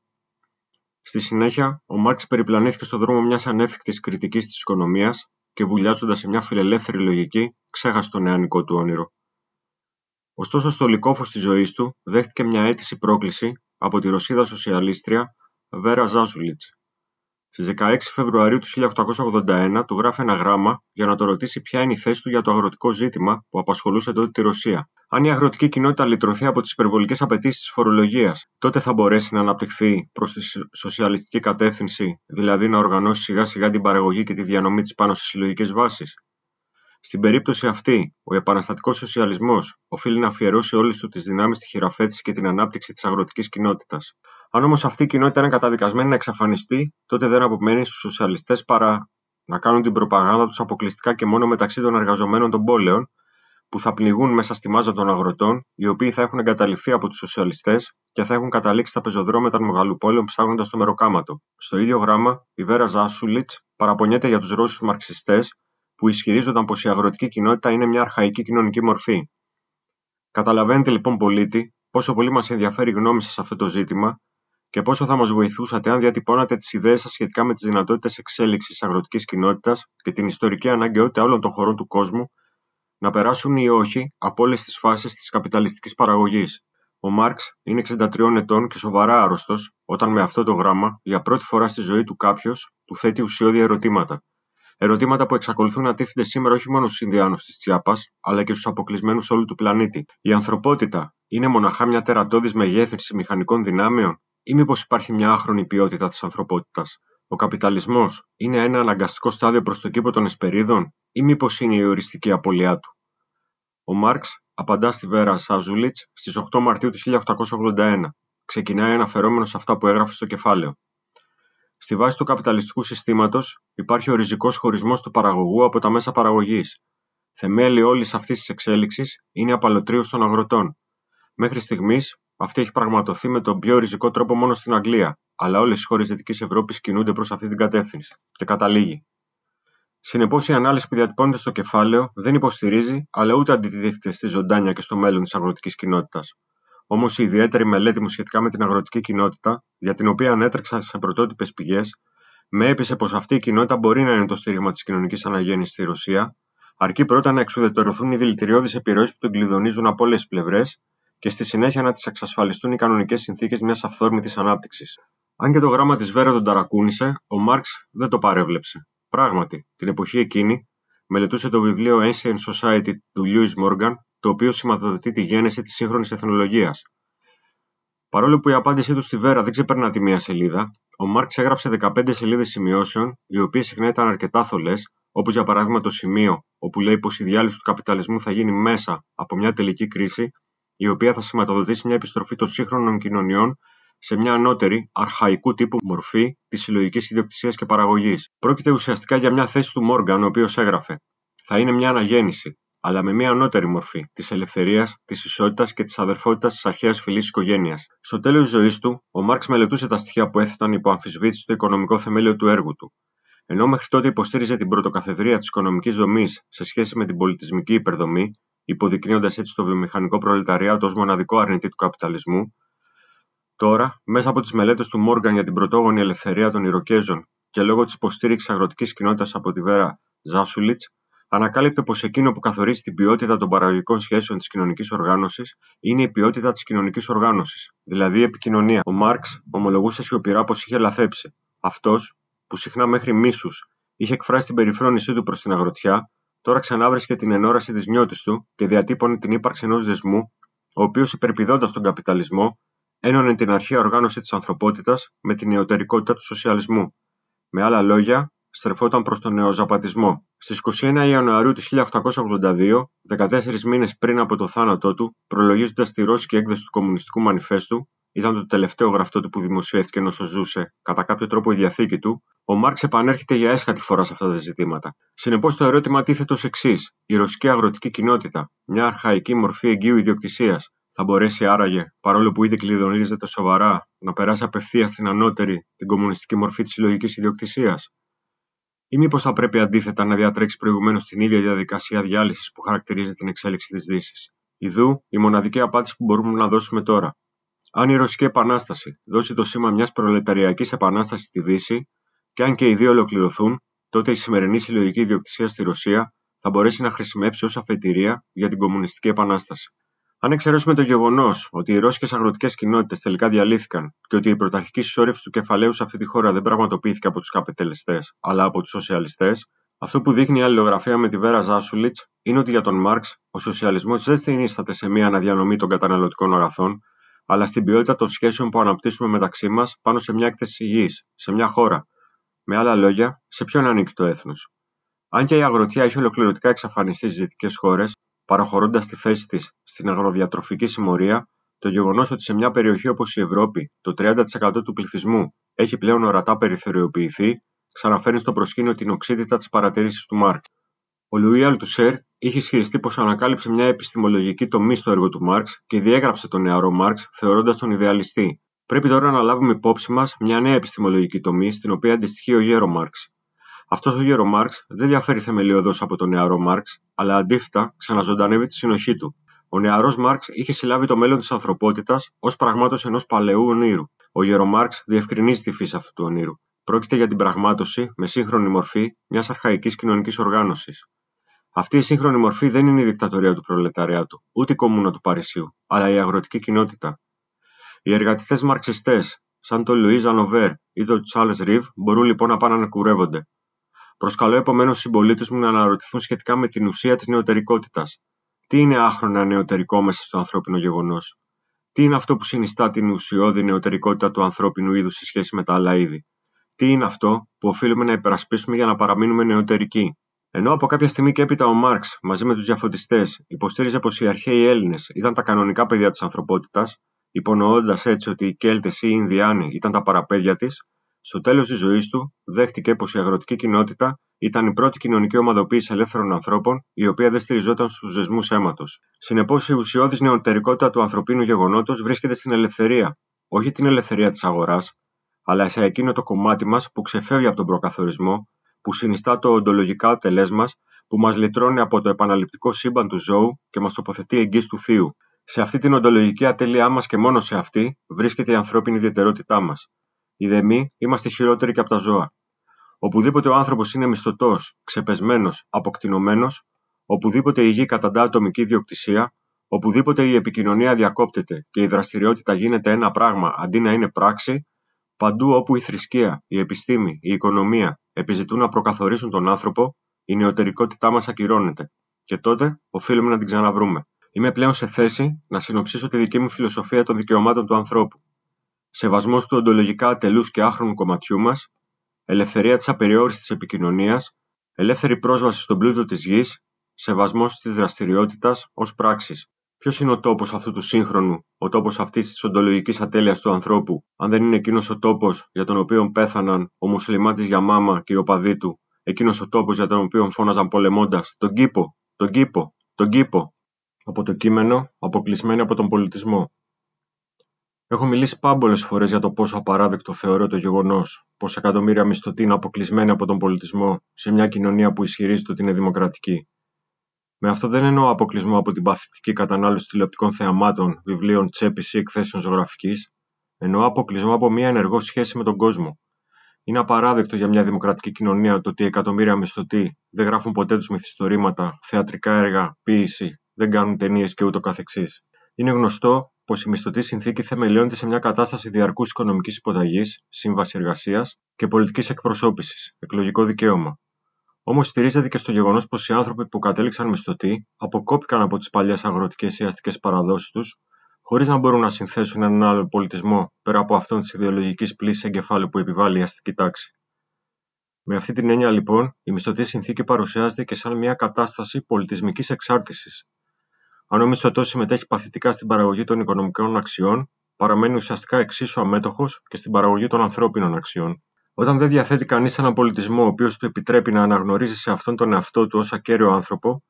Στη συνέχεια, ο Μάρξ περιπλανήθηκε στον δρόμο μιας ανέφικτης κριτικής της οικονομίας και βουλιάζοντας σε μια φιλελεύθερη λογική, ξέχασε το νεανικό του όνειρο. Ωστόσο, στο λικόφο της ζωής του δέχτηκε μια αίτηση πρόκληση από τη Ρωσίδα σοσιαλίστρια Βέρα Ζάζουλιτ, Στις 16 Φεβρουαρίου του 1881 του γράφει ένα γράμμα για να το ρωτήσει ποια είναι η θέση του για το αγροτικό ζήτημα που απασχολούσε τότε τη Ρωσία. Αν η αγροτική κοινότητα λυτρωθεί από τις υπερβολικές απαιτήσεις της φορολογίας, τότε θα μπορέσει να αναπτυχθεί προς τη σοσιαλιστική κατεύθυνση, δηλαδή να οργανώσει σιγά σιγά την παραγωγή και τη διανομή της πάνω σε συλλογικές βάσεις. Στην περίπτωση αυτή, ο επαναστατικός σοσιαλισμός οφείλει να αφιερώσει όλες του τις δυνάμεις στη χειραφέτηση και την ανάπτυξη της αγροτικής κοινότητας. Αν όμως αυτή η κοινότητα είναι καταδικασμένη να εξαφανιστεί, τότε δεν απομένει στους σοσιαλιστές παρά να κάνουν την προπαγάνδα τους αποκλειστικά και μόνο μεταξύ των εργαζομένων των πόλεων, που θα πνιγούν μέσα στη μάζα των αγροτών, οι οποίοι θα έχουν εγκαταληφθεί από τους σοσιαλιστές και θα έχουν καταλήξει στα πεζοδρόμια των πόλεων ψάχνοντας το μεροκάματο. Στο ίδιο γράμμα, η Βέρα Ζάσουλιτ παραπονιέται για τους Ρώσους μαρξιστές, που ισχυρίζονταν πως η αγροτική κοινότητα είναι μια αρχαϊκή κοινωνική μορφή. Καταλαβαίνετε λοιπόν, πολίτη, πόσο πολύ μας ενδιαφέρει η γνώμη σας σε αυτό το ζήτημα και πόσο θα μας βοηθούσατε αν διατυπώνατε τις ιδέες σας σχετικά με τις δυνατότητες εξέλιξης αγροτικής κοινότητας και την ιστορική αναγκαιότητα όλων των χωρών του κόσμου να περάσουν ή όχι από όλες τις φάσεις της καπιταλιστικής παραγωγής. Ο Μάρξ είναι 63 ετών και σοβαρά άρρωστος όταν με αυτό το γράμμα για πρώτη φορά στη ζωή του κάποιος του θέτει ουσιώδη ερωτήματα. Ερωτήματα που εξακολουθούν να τύφονται σήμερα όχι μόνο στους Ινδιάνους της Τσιάπας, αλλά και στους αποκλεισμένους όλου του πλανήτη. Η ανθρωπότητα είναι μοναχά μια τερατώδης μεγέθυνση μηχανικών δυνάμεων ή μήπως υπάρχει μια άχρονη ποιότητα της ανθρωπότητας. Ο καπιταλισμός είναι ένα αναγκαστικό στάδιο προς το κήπο των εσπερίδων, ή μήπως είναι η οριστική απώλειά του. Ο Μάρξ απαντά στη Βέρα Σάζουλιτ στις 8 Μαρτίου του 1881. Ξεκινάει αναφερόμενος σε αυτά που έγραφε στο κεφάλαιο. Στη βάση του καπιταλιστικού συστήματος υπάρχει ο ριζικός χωρισμός του παραγωγού από τα μέσα παραγωγής. Θεμέλιο όλης αυτής της εξέλιξης είναι η απαλωτρίωση των αγροτών, Μέχρι στιγμής, αυτή έχει πραγματοθεί με τον πιο ριζικό τρόπο μόνο στην Αγγλία, αλλά όλες οι χώρες Δυτικής Ευρώπης κινούνται προς αυτή την κατεύθυνση και καταλήγει. Συνεπώς, η ανάλυση που διατυπώνεται στο κεφάλαιο δεν υποστηρίζει, αλλά ούτε αντιτίθεται στη ζωντάνια και στο μέλλον της αγροτικής κοινότητας. Όμως, η ιδιαίτερη μελέτη μου σχετικά με την αγροτική κοινότητα, για την οποία ανέτρεξα σε πρωτότυπες πηγές, με έπεισε πως αυτή η κοινότητα μπορεί να είναι το στήριγμα της κοινωνικής αναγέννησης στη Ρωσία, αρκεί πρώτα να εξουδετερωθούν οι δηλητηριώδεις επιρροές που τον κλειδονίζουν από όλες τις πλευρές και στη συνέχεια να τη εξασφαλιστούν οι κανονικές συνθήκες μιας αυθόρμητης ανάπτυξης. Αν και το γράμμα της Βέρα τον ταρακούνησε, ο Μάρξ δεν το παρέβλεψε. Πράγματι, την εποχή εκείνη μελετούσε το βιβλίο Ancient Society του Lewis Μόργαν, το οποίο σηματοδοτεί τη γέννηση της σύγχρονης τεχνολογία. Παρόλο που η απάντησή του στη Βέρα δεν ξεπερνά τη μία σελίδα, ο Μάρξ έγραψε 15 σελίδες σημειώσεων, οι οποίες συχνά ήταν αρκετά θολές, όπως για παράδειγμα το σημείο όπου λέει πως η διάλυση του καπιταλισμού θα γίνει μέσα από μια τελική κρίση η οποία θα σηματοδοτήσει μια επιστροφή των σύγχρονων κοινωνιών σε μια ανώτερη, αρχαϊκού τύπου μορφή της συλλογικής ιδιοκτησίας και παραγωγής. Πρόκειται ουσιαστικά για μια θέση του Μόργαν, ο οποίος έγραφε: Θα είναι μια αναγέννηση, αλλά με μια ανώτερη μορφή της ελευθερίας, της ισότητας και της αδερφότητας της αρχαίας φυλής οικογένειας. Στο τέλος τη ζωής του, ο Μάρξ μελετούσε τα στοιχεία που έθεταν υπό αμφισβήτηση το οικονομικό θεμέλιο του έργου του. Ενώ μέχρι τότε υποστήριζε την πρωτοκαθεδρία της οικονομικής δομής σε σχέση με την πολιτισμική υπερδομή, υποδεικνύοντας έτσι το βιομηχανικό προλεταριάτο ως μοναδικό αρνητή του καπιταλισμού, τώρα, μέσα από τις μελέτες του Μόργαν για την πρωτόγονη ελευθερία των Ιροκέζων και λόγω της υποστήριξης αγροτικής κοινότητας από τη Βέρα Ζάσουλιτ, ανακάλυπτε πως εκείνο που καθορίζει την ποιότητα των παραγωγικών σχέσεων της κοινωνικής οργάνωσης, είναι η ποιότητα της κοινωνικής οργάνωσης, δηλαδή η επικοινωνία. Ο Μάρξ ομολογούσε σιωπηρά πως είχε λαθέψει. Αυτός που συχνά μέχρι μίσους είχε εκφράσει την περιφρόνησή του προς την αγροτιά, Τώρα ξανάβρισκε την ενόραση της νιώτης του και διατύπωνε την ύπαρξη ενός δεσμού, ο οποίος υπερπηδώντας τον καπιταλισμό, ένωνε την αρχαία οργάνωση της ανθρωπότητας με την εωτερικότητα του σοσιαλισμού. Με άλλα λόγια, στρεφόταν προς τον νεοζαπατισμό. Στις 21 Ιανουαρίου του 1882, 14 μήνες πριν από το θάνατό του, προλογίζοντας τη ρώσικη έκδοση του Κομμουνιστικού Μανιφέστου, ήταν το τελευταίο γραφτό του που δημοσιεύτηκε ενώ ζούσε, κατά κάποιο τρόπο η διαθήκη του, ο Μάρξ επανέρχεται για έσχατη φορά σε αυτά τα ζητήματα. Συνεπώς το ερώτημα τίθεται ως εξής: Η ρωσική αγροτική κοινότητα, μια αρχαϊκή μορφή εγγύου ιδιοκτησίας, θα μπορέσει άραγε, παρόλο που ήδη κλειδονίζεται σοβαρά, να περάσει απευθείας στην ανώτερη, την κομμουνιστική μορφή της συλλογικής ιδιοκτησίας ή μήπως θα πρέπει αντίθετα να διατρέξει προηγουμένως την ίδια διαδικασία διάλυσης που χαρακτηρίζει την εξέλιξη της Δύσης. Ιδού η μοναδική απάντηση που μπορούμε να δώσουμε τώρα. Αν η Ρωσική Επανάσταση δώσει το σήμα μιας προλεταριακής επανάστασης στη Δύση, και αν και οι δύο ολοκληρωθούν, τότε η σημερινή συλλογική ιδιοκτησία στη Ρωσία θα μπορέσει να χρησιμεύσει ως αφετηρία για την Κομμουνιστική Επανάσταση. Αν εξαιρέσουμε το γεγονός ότι οι ρώσικες αγροτικές κοινότητες τελικά διαλύθηκαν και ότι η πρωταρχική συσσόρευση του κεφαλαίου σε αυτή τη χώρα δεν πραγματοποιήθηκε από τους καπιταλιστές αλλά από τους σοσιαλιστές, αυτό που δείχνει η αλληλογραφία με τη Βέρα Ζάσουλιτ είναι ότι για τον Μάρξ ο σοσιαλισμός δεν συνίσταται σε μια αναδιανομή των καταναλωτικών αγαθών, αλλά στην ποιότητα των σχέσεων που αναπτύσσουμε μεταξύ μας πάνω σε μια έκθεση γη, σε μια χώρα. Με άλλα λόγια, σε ποιον ανήκει το έθνος. Αν και η αγροτιά έχει ολοκληρωτικά εξαφανιστεί στις δυτικές χώρες, παραχωρώντας τη θέση της στην αγροδιατροφική συμμορία, το γεγονός ότι σε μια περιοχή όπως η Ευρώπη το 30% του πληθυσμού έχει πλέον ορατά περιθωριοποιηθεί, ξαναφέρνει στο προσκήνιο την οξύτητα της παρατηρήση του Μάρξ. Ο Λουί Αλτουσέρ είχε ισχυριστεί πως ανακάλυψε μια επιστημολογική τομή στο έργο του Μάρξ και διέγραψε τον νεαρό Μάρξ θεωρώντας τον ιδεαλιστή. Πρέπει τώρα να λάβουμε υπόψη μας μια νέα επιστημολογική τομή στην οποία αντιστοιχεί ο γέρο Μάρξ. Αυτό ο γέρο Μάρξ δεν διαφέρει θεμελιωδώς από τον νεαρό Μάρξ, αλλά αντίθετα ξαναζωντανεύει τη συνοχή του. Ο νεαρός Μάρξ είχε συλλάβει το μέλλον της ανθρωπότητας ως πραγμάτωση ενός παλαιού ονείρου. Ο γέρο Μάρξ διευκρινίζει τη φύση αυτού του ονείρου. Πρόκειται για την πραγμάτωση με σύγχρονη μορφή μιας αρχαϊκής κοινωνικής οργάνωσης. Αυτή η σύγχρονη μορφή δεν είναι η δικτατορία του προλεταριάτου, ούτε η κομμούνα του Παρισίου, αλλά η αγροτική κοινότητα. Οι εργατιστές μαρξιστές, σαν τον Λουίζα Νοβέρ ή τον Τσάλες Ριβ, μπορούν λοιπόν να πάνε να κουρεύονται, Προσκαλώ επομένως του συμπολίτες μου να αναρωτηθούν σχετικά με την ουσία της νεωτερικότητας. Τι είναι άχρονα νεωτερικό μέσα στο ανθρώπινο γεγονός. Τι είναι αυτό που συνιστά την ουσιώδη νεωτερικότητα του ανθρώπινου είδους σε σχέση με τα άλλα είδη. Τι είναι αυτό που οφείλουμε να υπερασπίσουμε για να παραμείνουμε νεωτερικοί. Ενώ από κάποια στιγμή και έπειτα ο Μάρξ μαζί με τους διαφωτιστές υποστήριζε πως οι αρχαίοι Έλληνες ήταν τα κανονικά παιδιά της ανθρωπότητας, υπονοώντας έτσι ότι οι Κέλτες ή οι Ινδιάνοι ήταν τα παραπέδια της, στο τέλος της ζωής του, δέχτηκε πως η αγροτική κοινότητα ήταν η πρώτη κοινωνική ομαδοποίηση ελεύθερων ανθρώπων, η οποία δεν στηριζόταν στους δεσμούς αίματος. Συνεπώς, η ουσιώδης νεωτερικότητα του ανθρωπίνου γεγονότος βρίσκεται στην ελευθερία. Όχι την ελευθερία της αγοράς, αλλά σε εκείνο το κομμάτι μας που ξεφεύγει από τον προκαθορισμό, που συνιστά το οντολογικά τελές που μας λυτρώνει από το επαναληπτικό σύμπαν του ζώου και μας τοποθετεί εγγύς του Θείου. Σε αυτή την οντολογική ατέλειά μας και μόνο σε αυτή βρίσκεται η ανθρώπινη ιδιαιτερότητά μας. Οι Ειδεμή, είμαστε χειρότεροι και από τα ζώα. Οπουδήποτε ο άνθρωπος είναι μισθωτός, ξεπεσμένος, αποκτηνωμένος, οπουδήποτε η γη καταντά ατομική διοκτησία, οπουδήποτε η επικοινωνία διακόπτεται και η δραστηριότητα γίνεται ένα πράγμα αντί να είναι πράξη, παντού όπου η θρησκεία, η επιστήμη, η οικονομία επιζητούν να προκαθορίσουν τον άνθρωπο, η νεωτερικότητά μας ακυρώνεται. Και τότε οφείλουμε να την ξαναβρούμε. Είμαι πλέον σε θέση να συνοψίσω τη δική μου φιλοσοφία των δικαιωμάτων του ανθρώπου, σεβασμός του οντολογικά ατελούς και άχρονου κομματιού μας, ελευθερία της απεριόριστης επικοινωνίας, ελεύθερη πρόσβαση στον πλούτο της γης, σεβασμός της δραστηριότητας ως πράξης. Ποιος είναι ο τόπος αυτού του σύγχρονου, ο τόπος αυτής της οντολογικής ατέλειας του ανθρώπου, αν δεν είναι εκείνος ο τόπος για τον οποίο πέθαναν ο μουσουλμάτη μάμα και οι οπαδοί του, εκείνος ο τόπος για τον οποίο φώναζαν πολεμώντας τον κήπο, τον κήπο, τον κήπο. Από το κείμενο, αποκλεισμένοι από τον πολιτισμό. Έχω μιλήσει πάμπολες φορές για το πόσο απαράδεκτο θεωρώ το γεγονός πως εκατομμύρια μισθωτοί είναι αποκλεισμένοι από τον πολιτισμό σε μια κοινωνία που ισχυρίζεται ότι είναι δημοκρατική. Με αυτό δεν εννοώ αποκλεισμό από την παθητική κατανάλωση τηλεοπτικών θεαμάτων, βιβλίων, τσέπης ή εκθέσεων ζωγραφικής, εννοώ αποκλεισμό από μια ενεργό σχέση με τον κόσμο. Είναι απαράδεκτο για μια δημοκρατική κοινωνία το ότι εκατομμύρια μισθωτοί δεν γράφουν ποτέ τους μυθιστορήματα, θεατρικά έργα, ποίηση, δεν κάνουν ταινίες και ούτω Είναι γνωστό πως η μισθωτή συνθήκη θεμελιώνεται σε μια κατάσταση διαρκούς οικονομικής υποταγής, σύμβαση εργασίας και πολιτικής εκπροσώπησης, εκλογικό δικαίωμα. Όμως στηρίζεται και στο γεγονός πως οι άνθρωποι που κατέληξαν μισθωτοί αποκόπηκαν από τις παλιές αγροτικές ή αστικές παραδόσεις τους, χωρίς να μπορούν να συνθέσουν έναν άλλο πολιτισμό πέρα από αυτόν της ιδεολογικής πλήσης εγκεφάλου που επιβάλλει η αστική τάξη. Με αυτή την έννοια, λοιπόν, η μισθωτή συνθήκη παρουσιάζεται και σαν μια κατάσταση πολιτισμικής εξάρτησης, αν ο μισθωτό συμμετέχει παθητικά στην παραγωγή των οικονομικών αξιών, παραμένει ουσιαστικά εξίσου αμέτωχος και στην παραγωγή των ανθρώπινων αξιών. Όταν δεν διαθέτει κανείς έναν πολιτισμό ο οποίος του επιτρέπει να αναγνωρίζει σε αυτόν τον εαυτό του ω ακέραιο άνθρωπο,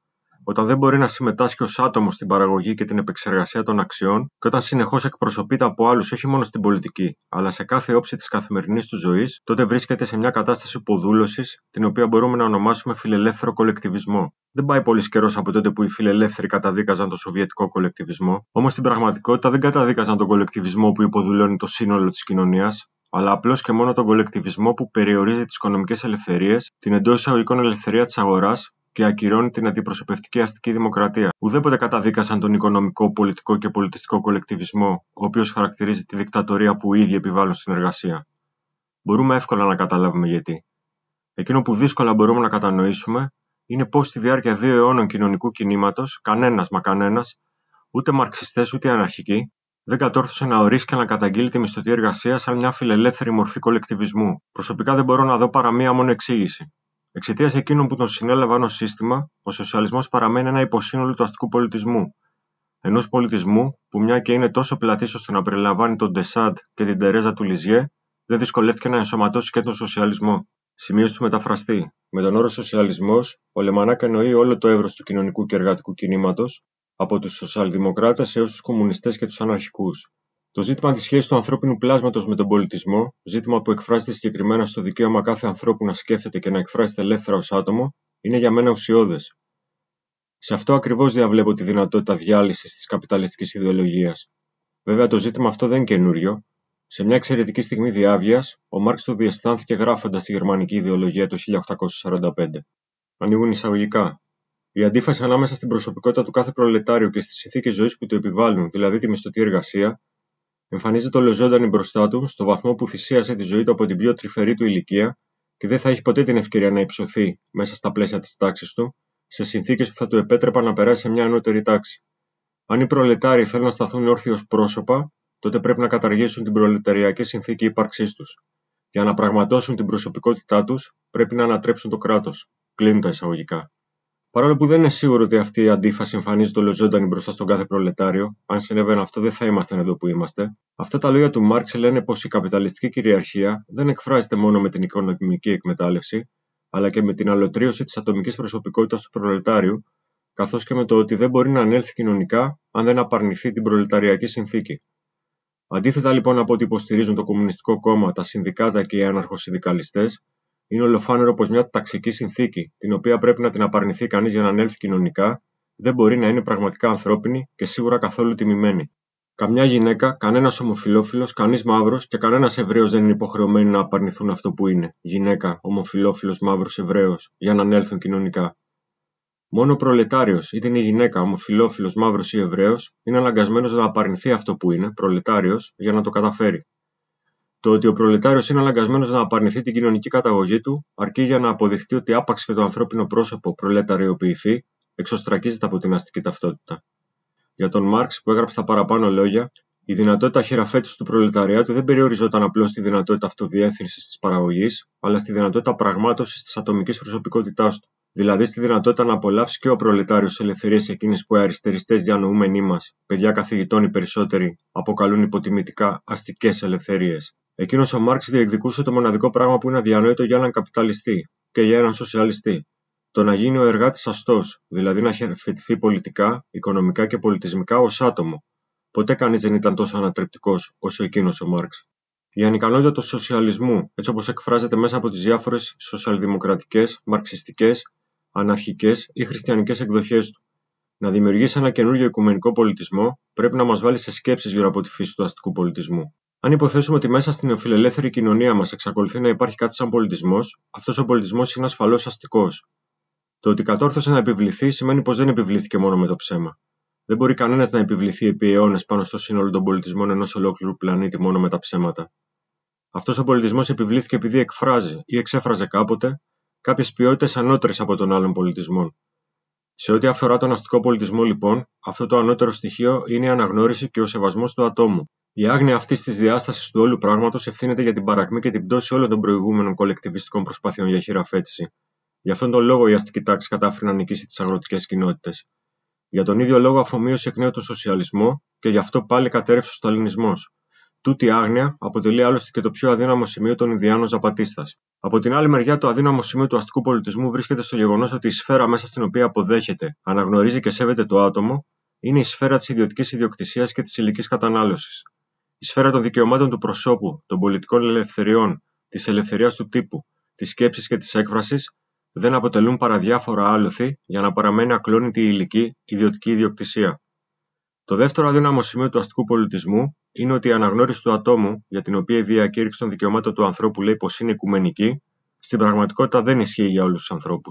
όταν δεν μπορεί να συμμετάσχει ως άτομος στην παραγωγή και την επεξεργασία των αξιών και όταν συνεχώς εκπροσωπείται από άλλους όχι μόνο στην πολιτική, αλλά σε κάθε όψη της καθημερινής του ζωής, τότε βρίσκεται σε μια κατάσταση υποδούλωση, την οποία μπορούμε να ονομάσουμε φιλελεύθερο κολεκτιβισμό. Δεν πάει πολύς καιρός από τότε που οι φιλελεύθεροι καταδίκαζαν τον Σοβιετικό κολεκτιβισμό, όμως στην πραγματικότητα δεν καταδίκαζαν τον κολεκτιβισμό που υποδουλώνει το σύνολο της κοινωνίας, αλλά απλώς και μόνο τον κολεκτιβισμό που περιορίζει τις οικονομικές ελευθερίες, την εντός εισαγωγικών ελευθερία της αγοράς και ακυρώνει την αντιπροσωπευτική αστική δημοκρατία. Ουδέποτε καταδίκασαν τον οικονομικό, πολιτικό και πολιτιστικό κολεκτιβισμό, ο οποίος χαρακτηρίζει τη δικτατορία που ήδη επιβάλλουν στην εργασία. Μπορούμε εύκολα να καταλάβουμε γιατί. Εκείνο που δύσκολα μπορούμε να κατανοήσουμε είναι πώς στη διάρκεια δύο αιώνων κοινωνικού κινήματος, κανένας μα κανένας, ούτε μαρξιστές ούτε αναρχικοί, δεν κατόρθωσε να ορίσει και να καταγγείλει τη μισθωτή εργασία σαν μια φιλελεύθερη μορφή κολεκτιβισμού. Προσωπικά δεν μπορώ να δω παρά μία μόνο εξήγηση. Εξαιτίας εκείνων που τον συνέλαβαν ως σύστημα, ο σοσιαλισμός παραμένει ένα υποσύνολο του αστικού πολιτισμού. Ενός πολιτισμού που, μια και είναι τόσο πλατής ώστε να περιλαμβάνει τον Ντεσάντ και την Τερέζα του Λιζιέ, δεν δυσκολεύτηκε να ενσωματώσει και τον σοσιαλισμό. Σημείωση του μεταφραστή. Με τον όρο σοσιαλισμός, ο Λεμανάκ εννοεί όλο το εύρος του κοινωνικού και εργατικού κινήματος, από τους σοσιαλδημοκράτες έως τους κομμουνιστές και τους αναρχικούς. Το ζήτημα της σχέσης του ανθρώπινου πλάσματος με τον πολιτισμό, ζήτημα που εκφράζεται συγκεκριμένα στο δικαίωμα κάθε ανθρώπου να σκέφτεται και να εκφράζεται ελεύθερα ως άτομο, είναι για μένα ουσιώδες. Σε αυτό ακριβώς διαβλέπω τη δυνατότητα διάλυσης της καπιταλιστικής ιδεολογίας. Βέβαια, το ζήτημα αυτό δεν είναι καινούριο. Σε μια εξαιρετική στιγμή διάβεια, ο Μάρξ το διαισθάνθηκε γράφοντας τη γερμανική ιδεολογία το 1845. Ανοίγουν εισαγωγικά. Η αντίφαση ανάμεσα στην προσωπικότητα του κάθε προλετάριου και στις συνθήκες ζωής που του επιβάλλουν, δηλαδή τη μισθωτή εργασία, εμφανίζεται ολοζώντανη μπροστά του στο βαθμό που θυσίασε τη ζωή του από την πιο τρυφερή του ηλικία και δεν θα έχει ποτέ την ευκαιρία να υψωθεί μέσα στα πλαίσια της τάξης του, σε συνθήκες που θα του επέτρεπαν να περάσει σε μια ανώτερη τάξη. Αν οι προλετάριοι θέλουν να σταθούν όρθιοι ως πρόσωπα, τότε πρέπει να καταργήσουν την προλεταριακή συνθήκη ύπαρξής τους. Για να πραγματώσουν την προσωπικότητά τους, πρέπει να ανατρέψουν το κράτος. Κλείνουν τα εισαγωγικά. Παρόλο που δεν είναι σίγουρο ότι αυτή η αντίφαση εμφανίζεται ολοζώντανη μπροστά στον κάθε προλετάριο, αν συνέβαινε αυτό δεν θα ήμασταν εδώ που είμαστε, αυτά τα λόγια του Μάρξ λένε πως η καπιταλιστική κυριαρχία δεν εκφράζεται μόνο με την οικονομική εκμετάλλευση, αλλά και με την αλωτρίωση της ατομικής προσωπικότητας του προλετάριου, καθώς και με το ότι δεν μπορεί να ανέλθει κοινωνικά αν δεν απαρνηθεί την προλεταριακή συνθήκη. Αντίθετα λοιπόν από ό,τι υποστηρίζουν το Κομμουνιστικό Κόμμα, τα συνδικάτα και οι συνδικαλιστέ, είναι ολοφάνερο πως μια ταξική συνθήκη, την οποία πρέπει να την απαρνηθεί κανείς για να ανέλθει κοινωνικά, δεν μπορεί να είναι πραγματικά ανθρώπινη και σίγουρα καθόλου τιμημένη. Καμιά γυναίκα, κανένας ομοφυλόφιλο, κανείς μαύρος και κανένας Εβραίος δεν είναι υποχρεωμένοι να απαρνηθούν αυτό που είναι, γυναίκα, ομοφυλόφιλο, μαύρος, Εβραίος, για να ανέλθουν κοινωνικά. Μόνο ο προλετάριος, είτε είναι η γυναίκα, ομοφυλόφιλο, μαύρος ή Εβραίος, είναι αναγκασμένος να απαρνηθεί αυτό που είναι, προλετάριος, για να το καταφέρει. Το ότι ο προλετάριος είναι αναγκασμένος να απαρνηθεί την κοινωνική καταγωγή του, αρκεί για να αποδειχτεί ότι άπαξ και το ανθρώπινο πρόσωπο προλεταριοποιηθεί, εξωστρακίζεται από την αστική ταυτότητα. Για τον Μάρξ, που έγραψε τα παραπάνω λόγια, η δυνατότητα χειραφέτησης του προλεταριάτου δεν περιοριζόταν απλώς στη δυνατότητα αυτοδιεύθυνσης της παραγωγής, αλλά στη δυνατότητα πραγμάτωσης της ατομικής προσωπικότητάς του, δηλαδή στη δυνατότητα να απολαύσει και ο προλετάριος ελευθερίε εκείνε που οι αριστεριστές διανοούμενοι μας, παιδιά καθηγητών οι περισσότεροι, αποκαλούν υποτιμητικά αστικές ελευθερίες. Εκείνος ο Μάρξ διεκδικούσε το μοναδικό πράγμα που είναι αδιανόητο για έναν καπιταλιστή και για έναν σοσιαλιστή. Το να γίνει ο εργάτης αστός, δηλαδή να χαιρεφετηθεί πολιτικά, οικονομικά και πολιτισμικά ως άτομο, Ποτέ κανείς δεν ήταν τόσο ανατρεπτικός όσο εκείνος ο Μάρξ. Η ανικανότητα του σοσιαλισμού, έτσι όπως εκφράζεται μέσα από τις διάφορες σοσιαλδημοκρατικές, μαρξιστικές, αναρχικές ή χριστιανικές εκδοχές του, να δημιουργήσει ένα καινούριο οικουμενικό πολιτισμό πρέπει να μας βάλει σε σκέψεις γύρω από τη φύση του αστικού πολιτισμού. Αν υποθέσουμε ότι μέσα στην νεοφιλελεύθερη κοινωνία μας εξακολουθεί να υπάρχει κάτι σαν πολιτισμός, αυτός ο πολιτισμός είναι ασφαλώς αστικός. Το ότι κατόρθωσε να επιβληθεί σημαίνει πως δεν επιβλήθηκε μόνο με το ψέμα. Δεν μπορεί κανένας να επιβληθεί επί αιώνες πάνω στο σύνολο των πολιτισμών ενός ολόκληρου πλανήτη μόνο με τα ψέματα. Αυτός ο πολιτισμός επιβλήθηκε επειδή εκφράζει ή εξέφραζε κάποτε κάποιες ποιότητες ανώτερες από των άλλων πολιτισμών. Σε ό,τι αφορά τον αστικό πολιτισμό, λοιπόν, αυτό το ανώτερο στοιχείο είναι η εξεφραζε καποτε καποιε ποιοτητε ανωτερε απο τον αλλων πολιτισμων σε οτι αφορα τον αστικο πολιτισμο λοιπον αυτο το ανωτερο στοιχειο ειναι η αναγνωριση και ο σεβασμός του ατόμου. Η άγνοια αυτής της διάστασης του όλου πράγματος ευθύνεται για την παρακμή και την πτώση όλων των προηγούμενων κολεκτιβιστικών προσπαθειών για χειραφέτηση. Γι' αυτόν τον λόγο η αστική τάξη κατάφερε να νικήσει τις αγροτικές κοινότητες. Για τον ίδιο λόγο αφομοίωσε εκ νέου τον σοσιαλισμό και γι' αυτό πάλι κατέρευσε ο σταλινισμός. Τούτη άγνοια αποτελεί άλλωστε και το πιο αδύναμο σημείο των Ινδιάνων Ζαπατίστας. Από την άλλη μεριά, το αδύναμο σημείο του αστικού πολιτισμού βρίσκεται στο γεγονός ότι η σφαίρα μέσα στην οποία αποδέχεται, αναγνωρίζει και σέβεται το άτομο είναι η σφαίρα της ιδιωτικής ιδιοκτησίας και της υλική κατανάλωσης. Η σφαίρα των δικαιωμάτων του προσώπου, των πολιτικών ελευθεριών, της ελευθερίας του τύπου, της σκέψης και της έκφρασης δεν αποτελούν παρά διάφορα άλοθη για να παραμένει ακλόνητη η υλική ιδιωτική ιδιοκτησία. Το δεύτερο αδύναμο σημείο του αστικού πολιτισμού είναι ότι η αναγνώριση του ατόμου για την οποία η διακήρυξη των δικαιωμάτων του ανθρώπου λέει πως είναι οικουμενική, στην πραγματικότητα δεν ισχύει για όλους τους ανθρώπους.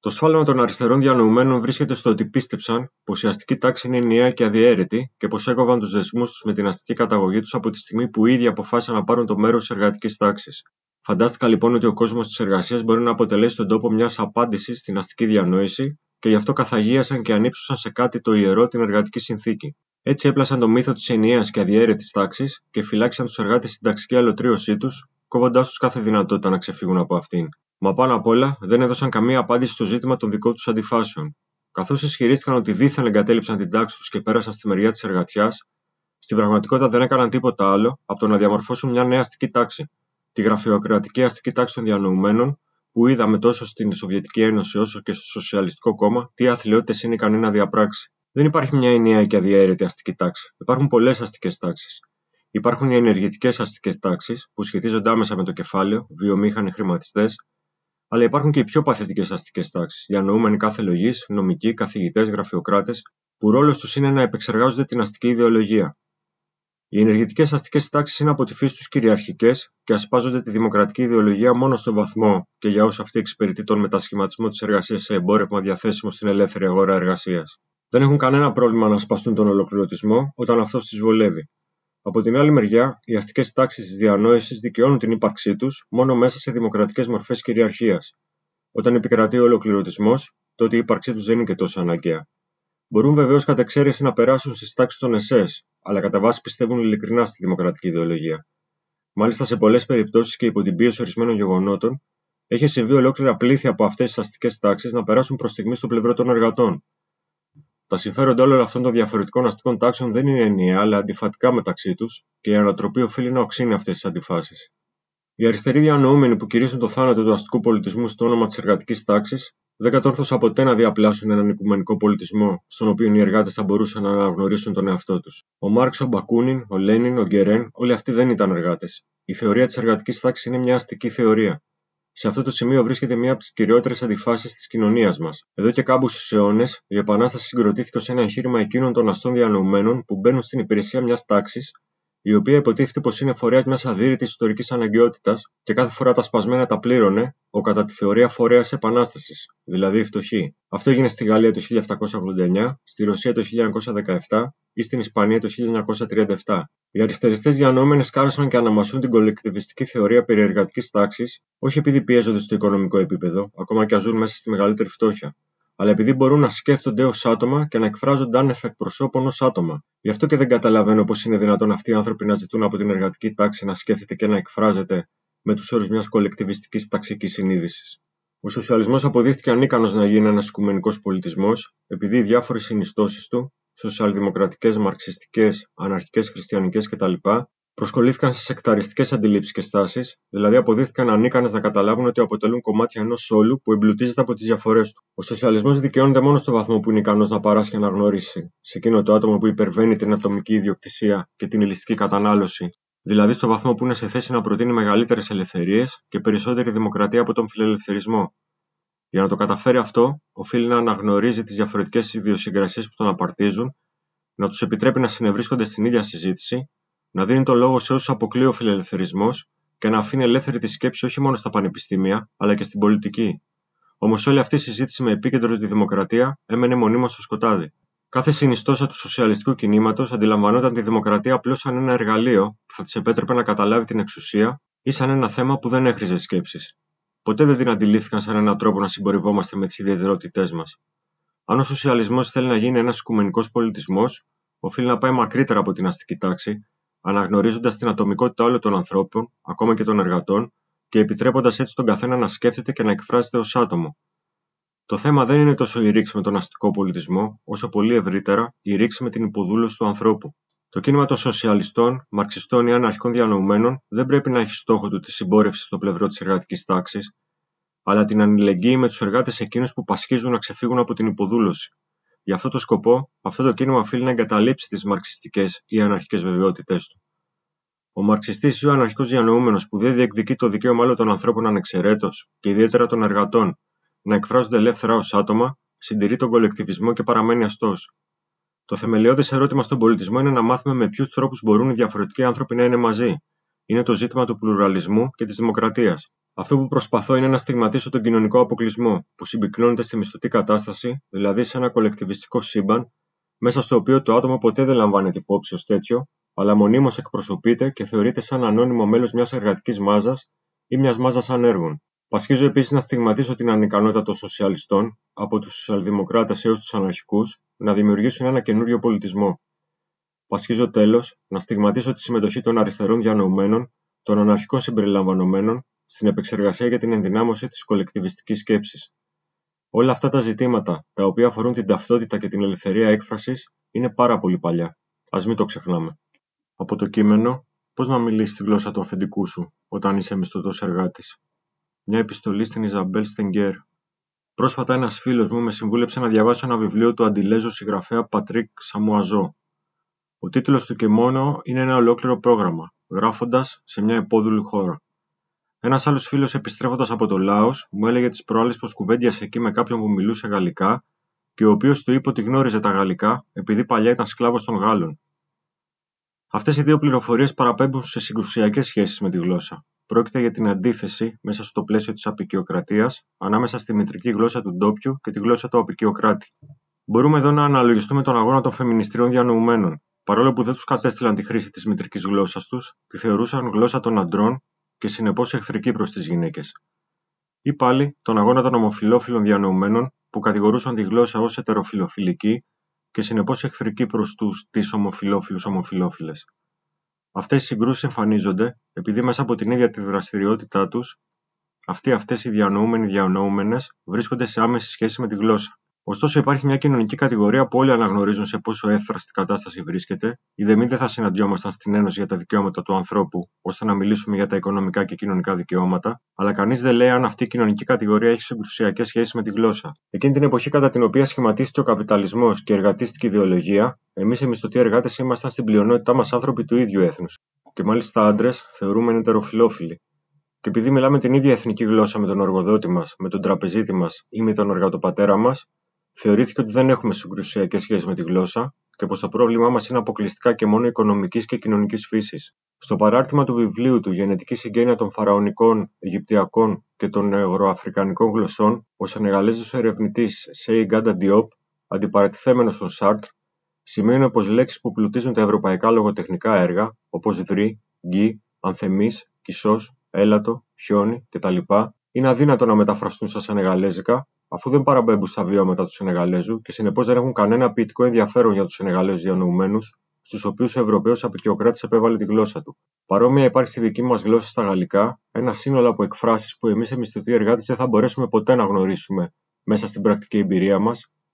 Το σφάλμα των αριστερών διανοουμένων βρίσκεται στο ότι πίστεψαν πως η αστική τάξη είναι ενιαία και αδιέρετη και πως έκοβαν τους δεσμούς τους με την αστική καταγωγή τους από τη στιγμή που ήδη αποφάσισαν να πάρουν το μέρος της εργατικής τάξης. Φαντάστηκα λοιπόν ότι ο κόσμος της εργασίας μπορεί να αποτελέσει τον τόπο μιας απάντησης στην αστική διανόηση και γι' αυτό καθαγίασαν και ανήψουσαν σε κάτι το ιερό την εργατική συνθήκη. Έτσι έπλασαν το μύθο της ενιαία και αδιαίρετη τάξης και φυλάξαν τους εργάτες στην ταξική αλωτρίωσή τους, κόβοντάς τους κάθε δυνατότητα να ξεφύγουν από αυτήν. Μα πάνω απ' όλα δεν έδωσαν καμία απάντηση στο ζήτημα των δικών τους αντιφάσεων. Καθώς ισχυρίστηκαν ότι δίθεν εγκατέλειψαν την τάξη τους και πέρασαν στη μεριά της εργατιάς, στην πραγματικότητα δεν έκαναν τίποτα άλλο από το να διαμορφώσουν μια νέα αστική τάξη, τη γραφειοκρατική αστική τάξη των διανοουμένων, που είδαμε τόσο στην Σοβιετική Ένωση όσο και στο Σοσιαλιστικό Κόμμα, τι αθλειότητες είναι κανένα να διαπράξει. Δεν υπάρχει μια ενιαία και αδιαίρετη αστική τάξη. Υπάρχουν πολλές αστικές τάξεις. Υπάρχουν οι ενεργητικές αστικές τάξεις που σχετίζονται άμεσα με το κεφάλαιο, βιομήχανοι χρηματιστές, αλλά υπάρχουν και οι πιο παθητικές αστικές τάξεις, διανοούμενοι κάθε λογή, νομικοί, καθηγητές, γραφειοκράτες, που ρόλος τους είναι να επεξεργάζονται την αστική ιδεολογία, οι ενεργητικές αστικές τάξει είναι από τη φύση τους κυριαρχικές και ασπάζονται τη δημοκρατική ιδεολογία μόνο στον βαθμό και για όσο αυτή εξυπηρετεί τον μετασχηματισμό της εργασίας σε εμπόρευμα διαθέσιμο στην ελεύθερη αγορά εργασίας. Δεν έχουν κανένα πρόβλημα να σπαστούν τον ολοκληρωτισμό όταν αυτός τις βολεύει. Από την άλλη μεριά, οι αστικές τάξει τη διανόησης δικαιώνουν την ύπαρξή τους μόνο μέσα σε δημοκρατικές μορφές κυριαρχίας. Όταν επικρατεί ο ολοκληρωτισμός, τότε η ύπαρξή τους δεν είναι και τόσο αναγκαία. Μπορούν βεβαίως κατά εξαίρεση να περάσουν στις τάξεις των ΕΣΕΣ, αλλά κατά βάση πιστεύουν ειλικρινά στη δημοκρατική ιδεολογία. Μάλιστα, σε πολλές περιπτώσεις και υπό την πίεση ορισμένων γεγονότων, έχει συμβεί ολόκληρα πλήθη από αυτές τις αστικές τάξεις να περάσουν προς στιγμή στο πλευρό των εργατών. Τα συμφέροντα όλων αυτών των διαφορετικών αστικών τάξεων δεν είναι ενιαία, αλλά αντιφατικά μεταξύ τους και η ανατροπή οφείλει να οξύνει αυτές τις αντιφάσεις. Οι αριστεροί διανοούμενοι που κηρύσσουν το θάνατο του αστικού πολιτισμού στο όνομα της εργατικής τάξης, δεν κατόρθωσαν ποτέ να διαπλάσουν έναν οικουμενικό πολιτισμό, στον οποίο οι εργάτες θα μπορούσαν να αναγνωρίσουν τον εαυτό τους. Ο Μάρξ, ο Μπακούνιν, ο Λένιν, ο Γκερέν, όλοι αυτοί δεν ήταν εργάτες. Η θεωρία της εργατικής τάξης είναι μια αστική θεωρία. Σε αυτό το σημείο βρίσκεται μία από τις κυριότερες αντιφάσεις της κοινωνίας μας. Εδώ και κάμπους αιώνες, η Επανάσταση συγκροτήθηκε ως ένα εγχείρημα εκείνων των αστών διανοουμένων που μπαίνουν στην υπηρεσία μιας τάξης η οποία υποτίθεται πως είναι φορέας μιας αδύρυτης ιστορικής αναγκαιότητας και κάθε φορά τα σπασμένα τα πλήρωνε ο κατά τη θεωρία φορέας Επανάστασης, δηλαδή η φτωχή. Αυτό έγινε στη Γαλλία το 1789, στη Ρωσία το 1917 ή στην Ισπανία το 1937. Οι αριστεριστές διανόμενε κάρασαν και αναμασούν την κολεκτιβιστική θεωρία περί εργατική τάξης, όχι επειδή πιέζονται στο οικονομικό επίπεδο, ακόμα και αν ζουν μέσα στη μεγαλύτερη φτώχεια, αλλά επειδή μπορούν να σκέφτονται ως άτομα και να εκφράζονται άνευ εκπροσώπων ως άτομα. Γι' αυτό και δεν καταλαβαίνω πώς είναι δυνατόν αυτοί οι άνθρωποι να ζητούν από την εργατική τάξη να σκέφτεται και να εκφράζεται με τους όρους μιας κολεκτιβιστικής ταξικής συνείδησης. Ο σοσιαλισμός αποδείχθηκε ανίκανος να γίνει ένας οικουμενικός πολιτισμός, επειδή οι διάφορες συνιστώσεις του, σοσιαλδημοκρατικές, μαρξιστικές, αναρχικές, χριστιανικές κτλ., προσκολήθηκαν σε σεκταριστικές αντιλήψεις και στάσεις, δηλαδή αποδείχθηκαν ανίκανες να καταλάβουν ότι αποτελούν κομμάτια ενός όλου που εμπλουτίζεται από τις διαφορές του. Ο σοσιαλισμός δικαιώνεται μόνο στο βαθμό που είναι ικανός να παράσχει αναγνώριση σε εκείνο το άτομο που υπερβαίνει την ατομική ιδιοκτησία και την ηλιστική κατανάλωση, δηλαδή στο βαθμό που είναι σε θέση να προτείνει μεγαλύτερες ελευθερίες και περισσότερη δημοκρατία από τον φιλελευθερισμό. Για να το καταφέρει αυτό, οφείλει να αναγνωρίζει τις διαφορετικές ιδιοσυγκρασίες που τον απαρτίζουν, να τους επιτρέπει να συνευρίσκονται στην ίδια συζήτηση να δίνει το λόγο σε όσους αποκλεί ο φιλελευθερισμός και να αφήνει ελεύθερη τη σκέψη όχι μόνο στα πανεπιστήμια, αλλά και στην πολιτική. Όμως όλη αυτή η συζήτηση με επίκεντρο τη δημοκρατία έμενε μονίμως στο σκοτάδι. Κάθε συνιστόσα του σοσιαλιστικού κινήματος αντιλαμβανόταν τη δημοκρατία απλώς σαν ένα εργαλείο που θα της επέτρεπε να καταλάβει την εξουσία ή σαν ένα θέμα που δεν έχριζε σκέψεις. Ποτέ δεν την αντιλήφθηκαν σαν έναν τρόπο να συμπορευόμαστε με τις ιδιαιτερότητές μας. Αν ο σοσιαλισμός θέλει να γίνει ένας οικουμενικός πολιτισμός, οφείλει να πάει μακρύτερα από την αστική τάξη αναγνωρίζοντας την ατομικότητα όλων των ανθρώπων, ακόμα και των εργατών, και επιτρέποντας έτσι τον καθένα να σκέφτεται και να εκφράζεται ως άτομο. Το θέμα δεν είναι τόσο η ρήξη με τον αστικό πολιτισμό, όσο πολύ ευρύτερα η ρήξη με την υποδούλωση του ανθρώπου. Το κίνημα των σοσιαλιστών, μαρξιστών ή αναρχικών διανοουμένων δεν πρέπει να έχει στόχο του τη συμπόρευση στο πλευρό της εργατικής τάξης, αλλά την ανηλεγγύη με τους εργάτες εκείνους που πασχίζουν να ξεφύγουν από την υποδούλωση, για αυτό το σκοπό, αυτό το κίνημα οφείλει να εγκαταλείψει τις μαρξιστικές ή αναρχικές βεβαιότητές του. Ο μαρξιστής ή ο αναρχικός διανοούμενος που δεν διεκδικεί το δικαίωμα όλων των ανθρώπων ανεξαιρέτως και ιδιαίτερα των εργατών να εκφράζονται ελεύθερα ως άτομα, συντηρεί τον κολεκτιβισμό και παραμένει αστός. Το θεμελιώδες ερώτημα στον πολιτισμό είναι να μάθουμε με ποιους τρόπους μπορούν οι διαφορετικοί άνθρωποι να είναι μαζί. Είναι το ζήτημα του πλουραλισμού και της δημοκρατίας. Αυτό που προσπαθώ είναι να στιγματίσω τον κοινωνικό αποκλεισμό, που συμπυκνώνεται στη μισθωτή κατάσταση, δηλαδή σε ένα κολεκτιβιστικό σύμπαν, μέσα στο οποίο το άτομο ποτέ δεν λαμβάνεται υπόψη ως τέτοιο, αλλά μονίμως εκπροσωπείται και θεωρείται σαν ανώνυμο μέλος μιας εργατικής μάζας ή μιας μάζας ανέργων. Πασχίζω επίσης να στιγματίσω την ανικανότητα των σοσιαλιστών, από τους σοσιαλδημοκράτες έως τους αναρχικούς, να δημιουργήσουν ένα καινούριο πολιτισμό. Πασχίζω τέλος να στιγματίσω τη συμμετοχή των αριστερών διανοημένων, των αναρχικών συμπεριλαμβανομένων στην επεξεργασία για την ενδυνάμωση της κολεκτιβιστικής σκέψης. Όλα αυτά τα ζητήματα, τα οποία αφορούν την ταυτότητα και την ελευθερία έκφρασης είναι πάρα πολύ παλιά. ας μην το ξεχνάμε. Από το κείμενο, πώς να μιλήσεις τη γλώσσα του αφεντικού σου, όταν είσαι μισθωτός εργάτης. Μια επιστολή στην Ιζαμπέλ Στενγκέρ. Πρόσφατα ένας φίλος μου με συμβούλεψε να διαβάσω ένα βιβλίο του αντιλέζου συγγραφέα Πατρίκ Σαμουαζό. Ο τίτλος του και μόνο είναι ένα ολόκληρο πρόγραμμα, γράφοντας σε μια υπόδουλη χώρα. Ένας άλλος φίλος, επιστρέφοντας από το Λάος, μου έλεγε τις προάλλες πως κουβέντιασε εκεί με κάποιον που μιλούσε γαλλικά και ο οποίος του είπε ότι γνώριζε τα γαλλικά επειδή παλιά ήταν σκλάβος των Γάλλων. Αυτές οι δύο πληροφορίες παραπέμπουν σε συγκρουσιακές σχέσεις με τη γλώσσα. Πρόκειται για την αντίθεση μέσα στο πλαίσιο της απεικιοκρατίας ανάμεσα στη μητρική γλώσσα του ντόπιου και τη γλώσσα του απεικιοκράτη. Μπορούμε εδώ να αναλογιστούμε τον αγώνα των φεμινιστριών διανοουμένων. Παρόλο που δεν τους κατέστηλαν τη χρήση της μητρικής γλώσσας τους, τη θεωρούσαν γλώσσα των αντρών και συνεπώς εχθρική προ τι γυναίκες. Ή πάλι τον αγώνα των ομοφυλόφιλων διανοουμένων που κατηγορούσαν τη γλώσσα ως ετεροφιλοφιλική και συνεπώς εχθρική προ τους τις ομοφυλόφιλους ομοφυλόφιλες. Αυτές οι συγκρούσεις εμφανίζονται επειδή μέσα από την ίδια τη δραστηριότητά τους αυτοί αυτές οι διανοούμενοι διανοούμενες βρίσκονται σε άμεση σχέση με τη γλώσσα Ωστόσο, υπάρχει μια κοινωνική κατηγορία που όλοι αναγνωρίζουν σε πόσο εύθραστη κατάσταση βρίσκεται, Οι δε δεν θα συναντιόμασταν στην Ένωση για τα Δικαιώματα του Ανθρώπου, ώστε να μιλήσουμε για τα οικονομικά και κοινωνικά δικαιώματα, αλλά κανείς δεν λέει αν αυτή η κοινωνική κατηγορία έχει συγκρουσιακές σχέσεις με τη γλώσσα. Εκείνη την εποχή κατά την οποία σχηματίστηκε ο καπιταλισμός και εργατίστηκε η ιδεολογία, εμείς οι μισθωτοί εργάτες ήμασταν στην πλειονότητά μας άνθρωποι του ίδιου έθνους. Και μάλιστα άντρες θεωρούμενοι ετεροφιλόφιλοι. Και επειδή μιλάμε την ίδια εθνική γλώσσα με τον εργοδότη μας, με τον τραπεζίτη μας ή με τον εργατοπατέρα μας, Θεωρήθηκε ότι δεν έχουμε συγκρουσιακές σχέσεις με τη γλώσσα και πως το πρόβλημά μας είναι αποκλειστικά και μόνο οικονομικής και κοινωνικής φύσης. Στο παράρτημα του βιβλίου του Γενετική Συγγένεια των Φαραωνικών, Αιγυπτιακών και των Ευρωαφρικανικών Γλωσσών, ο Σενεγαλέζος ερευνητής Σέι Γκάντα Ντιόπ, αντιπαρατηθέμενος στον Σάρτρ, σημαίνει πως λέξεις που πλουτίζουν τα ευρωπαϊκά λογοτεχνικά έργα, όπως δρύ, γκί, ανθεμή, κισός, έλατο, χιόνι κτλ., είναι αδύνατο να μεταφραστούν στα αφού δεν παραμπέμπουν στα βιώματα τους Σενεγαλέζους και συνεπώς δεν έχουν κανένα ποιητικό ενδιαφέρον για τους Σενεγαλέζους διανοημένου, στους οποίους ο Ευρωπαίος Απικιοκράτη επέβαλε τη γλώσσα του. Παρόμοια υπάρχει στη δική μας γλώσσα στα γαλλικά, ένα σύνολο από εκφράσεις που εμείς εμισθητοί εργάτες δεν θα μπορέσουμε ποτέ να γνωρίσουμε μέσα στην πρακτική εμπειρία μας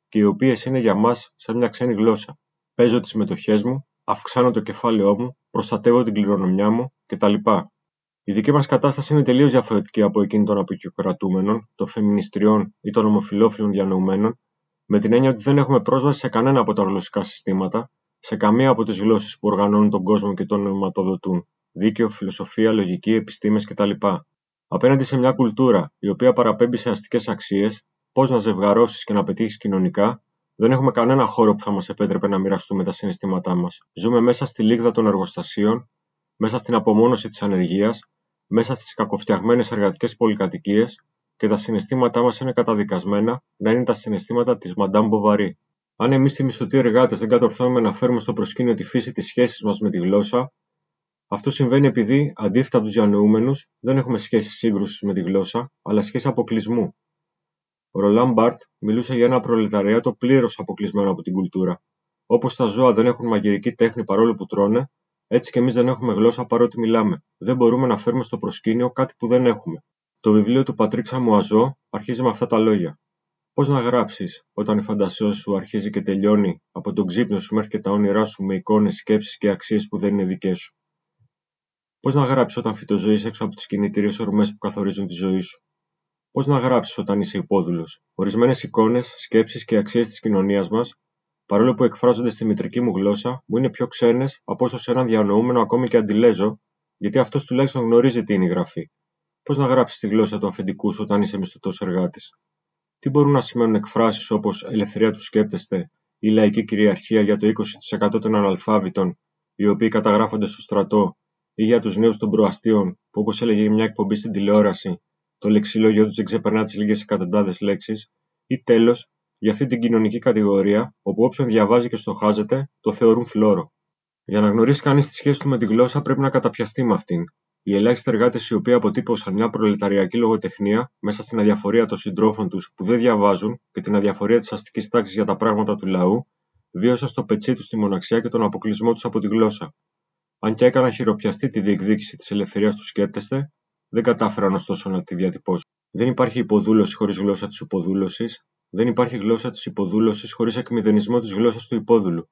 και οι οποίες είναι για μας σαν μια ξένη γλώσσα. Παίζω τις μετοχέ μου, αυξάνω το κεφάλαιό μου, προστατεύω την κληρονομιά μου κτλ. Η δική μας κατάσταση είναι τελείως διαφορετική από εκείνη των αποκύκρατουμένων, των φεμινιστριών ή των ομοφυλόφιλων διανοουμένων, με την έννοια ότι δεν έχουμε πρόσβαση σε κανένα από τα γλωσσικά συστήματα, σε καμία από τις γλώσσες που οργανώνουν τον κόσμο και τον νοηματοδοτούν, δίκαιο, φιλοσοφία, λογική, επιστήμες κτλ. Απέναντι σε μια κουλτούρα η οποία παραπέμπει σε αστικές αξίες, πώς να ζευγαρώσεις και να πετύχεις κοινωνικά, δεν έχουμε κανένα χώρο που θα μας επέτρεπε να μοιραστούμε τα συναισθήματά μας. Ζούμε μέσα στη λίγδα των εργοστασίων, μέσα στην απομόνωση της ανεργίας, μέσα στις κακοφτιαγμένες εργατικές πολυκατοικίες και τα συναισθήματά μας είναι καταδικασμένα να είναι τα συναισθήματα της Madame Bovary. Αν εμείς οι μισθωτοί εργάτες δεν κατορθώνουμε να φέρουμε στο προσκήνιο τη φύση τη σχέση μας με τη γλώσσα, αυτό συμβαίνει επειδή, αντίθετα από τους διανοούμενους, δεν έχουμε σχέση σύγκρουσης με τη γλώσσα, αλλά σχέση αποκλεισμού. Ο Ρολάν Μπαρτ μιλούσε για ένα προλεταριάτο πλήρως αποκλεισμένο από την κουλτούρα. Όπως τα ζώα δεν έχουν μαγειρική τέχνη παρόλο που τρώνε, έτσι και εμείς δεν έχουμε γλώσσα παρότι μιλάμε. Δεν μπορούμε να φέρουμε στο προσκήνιο κάτι που δεν έχουμε. Το βιβλίο του Πατρίξα Μουαζό αρχίζει με αυτά τα λόγια. Πώς να γράψεις όταν η φαντασία σου αρχίζει και τελειώνει από τον ξύπνο σου μέχρι και τα όνειρά σου με εικόνες, σκέψεις και αξίες που δεν είναι δικές σου. Πώς να γράψεις όταν φυτοζωείς έξω από τις κινητήριε ορμές που καθορίζουν τη ζωή σου. Πώς να γράψεις όταν είσαι υπόδουλος. Ορισμένες εικόνες, σκέψεις και αξίες της κοινωνίας μας παρόλο που εκφράζονται στη μητρική μου γλώσσα, μου είναι πιο ξένες από όσο σε έναν διανοούμενο ακόμη και αντιλέζω, γιατί αυτός τουλάχιστον γνωρίζει τι είναι η γραφή. Πώς να γράψεις τη γλώσσα του αφεντικού σου όταν είσαι μισθωτός εργάτης. Τι μπορούν να σημαίνουν εκφράσεις όπως ελευθερία του σκέπτεστε ή λαϊκή κυριαρχία για το 20% των αναλφάβητων, οι οποίοι καταγράφονται στο στρατό, ή για τους νέους των προαστίων, που όπως έλεγε μια εκπομπή στην τηλεόραση, το λεξιλόγιο τους δεν ξεπερνά τις λίγες εκατοντάδες λέξεις, ή τέλος για αυτή την κοινωνική κατηγορία, όπου όποιον διαβάζει και στοχάζεται, το θεωρούν φλόρο. Για να γνωρίσει κανείς τη σχέση του με τη γλώσσα, πρέπει να καταπιαστεί με αυτήν. Οι ελάχιστοι εργάτες οι οποίοι αποτύπωσαν μια προλεταριακή λογοτεχνία μέσα στην αδιαφορία των συντρόφων τους που δεν διαβάζουν και την αδιαφορία της αστικής τάξης για τα πράγματα του λαού, βίωσαν στο πετσί τους τη μοναξιά και τον αποκλεισμό τους από τη γλώσσα. Αν και έκαναν χειροπιαστή τη διεκδίκηση της ελευθερίας τους σκέπτεστε, δεν κατάφεραν ωστόσο να τη διατυπώσουν. Δεν υπάρχει υποδούλωση χωρίς γλώσσα της υποδούλωσης. Δεν υπάρχει γλώσσα της υποδούλωσης χωρίς εκμηδενισμό της γλώσσας του υπόδουλου.